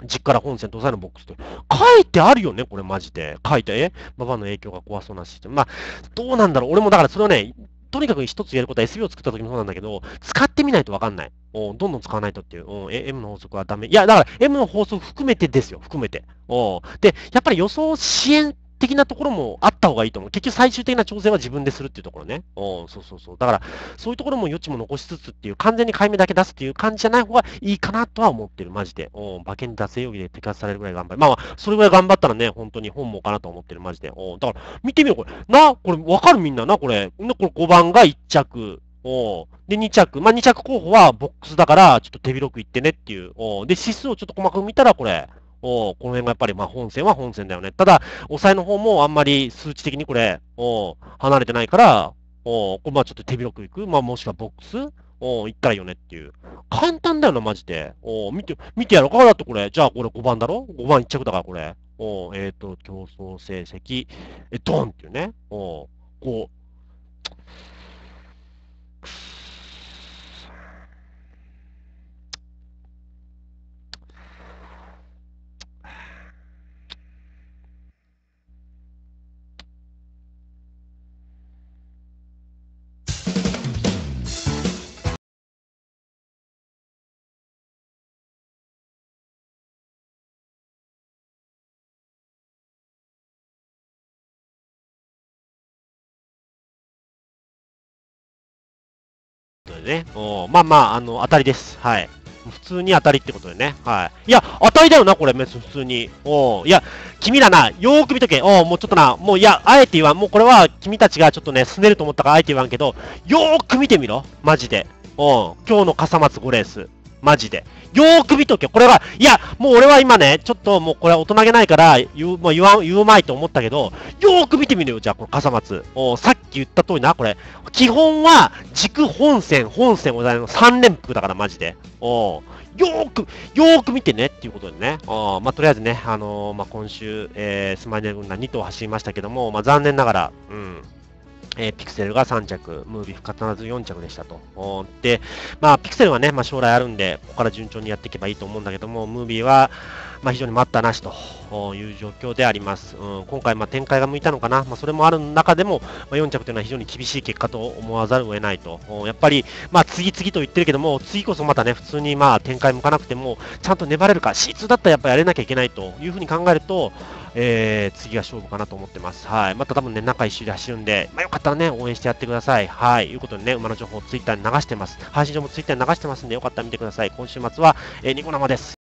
実から本線搭載のボックスって。書いてあるよねこれマジで。書いて、えババの影響が怖そうなシステム。まあ、どうなんだろう。俺もだからそれをね、とにかく一つ言えることは SB を作った時もそうなんだけど、使ってみないとわかんない。おどんどん使わないとっていうお。M の法則はダメ。いや、だから M の法則含めてですよ。含めて。おで、やっぱり予想支援的なところもあった方がいいと思う。結局最終的な挑戦は自分でするっていうところね。うそうそうそう。だから、そういうところも余地も残しつつっていう、完全に解明だけ出すっていう感じじゃない方がいいかなとは思ってる、マジで。うん、馬券出せ容疑で摘発されるぐらい頑張る。まあまあ、それぐらい頑張ったらね、本当に本望かなと思ってる、マジで。うだから、見てみよう、これ。な、これ、わかるみんなな、これ。な、これ5番が1着。おで、2着。まあ、2着候補はボックスだから、ちょっと手広くいってねっていう。おで、指数をちょっと細かく見たら、これ。おこの辺がやっぱりまあ本線は本線だよね。ただ、抑えの方もあんまり数値的にこれ、お離れてないから、おこれまあちょっと手広くいく、まあ、もしくはボックスお行ったらいいよねっていう。簡単だよな、マジで。お見て、見てやろうか。だってこれ、じゃあこれ5番だろ ?5 番1着だから、これ。おえっ、ー、と、競争成績、え、ドンっていうね。おこう、ね。おまあまあ、あの、当たりです。はい。普通に当たりってことでね。はい。いや、当たりだよな、これ、メス、普通に。おいや、君らな、よーく見とけ。おもうちょっとな、もういや、あえて言わん。もうこれは君たちがちょっとね、すねると思ったからあえて言わんけど、よーく見てみろ。マジで。お今日の笠松5レース。マジで。よーく見とけこれは、いや、もう俺は今ね、ちょっともうこれは大人げないから言う、まう言わん、言うまいと思ったけど、よーく見てみるよ、じゃあ、この笠松。さっき言った通りな、これ。基本は、軸本線、本線お題の3連複だから、マジで。およーく、よーく見てねっていうことでね。あまあ、とりあえずね、あのー、まあ、今週、えー、スマイネル軍団2頭走りましたけども、まあ、残念ながら、うん。えー、ピクセルが3着、ムービー必ず4着でしたと。で、まあ、ピクセルはね、まあ、将来あるんで、ここから順調にやっていけばいいと思うんだけども、ムービーは、まあ、非常に待ったなしという状況であります。うん、今回、ま展開が向いたのかな、まあ、それもある中でも、ま4着というのは非常に厳しい結果と思わざるを得ないと、やっぱり、ま次々と言ってるけども、次こそまたね、普通にま展開向かなくても、ちゃんと粘れるか、C2 だったらやっぱりやれなきゃいけないというふうに考えると、えー、次が勝負かなと思ってます。はい。また多分ね、中一周で走るんで、まあ、よかったらね、応援してやってください。はい。いうことでね、馬の情報をツイッターに流してます。配信上もツイッターに流してますんで、よかったら見てください。今週末は、えー、ニコ生です。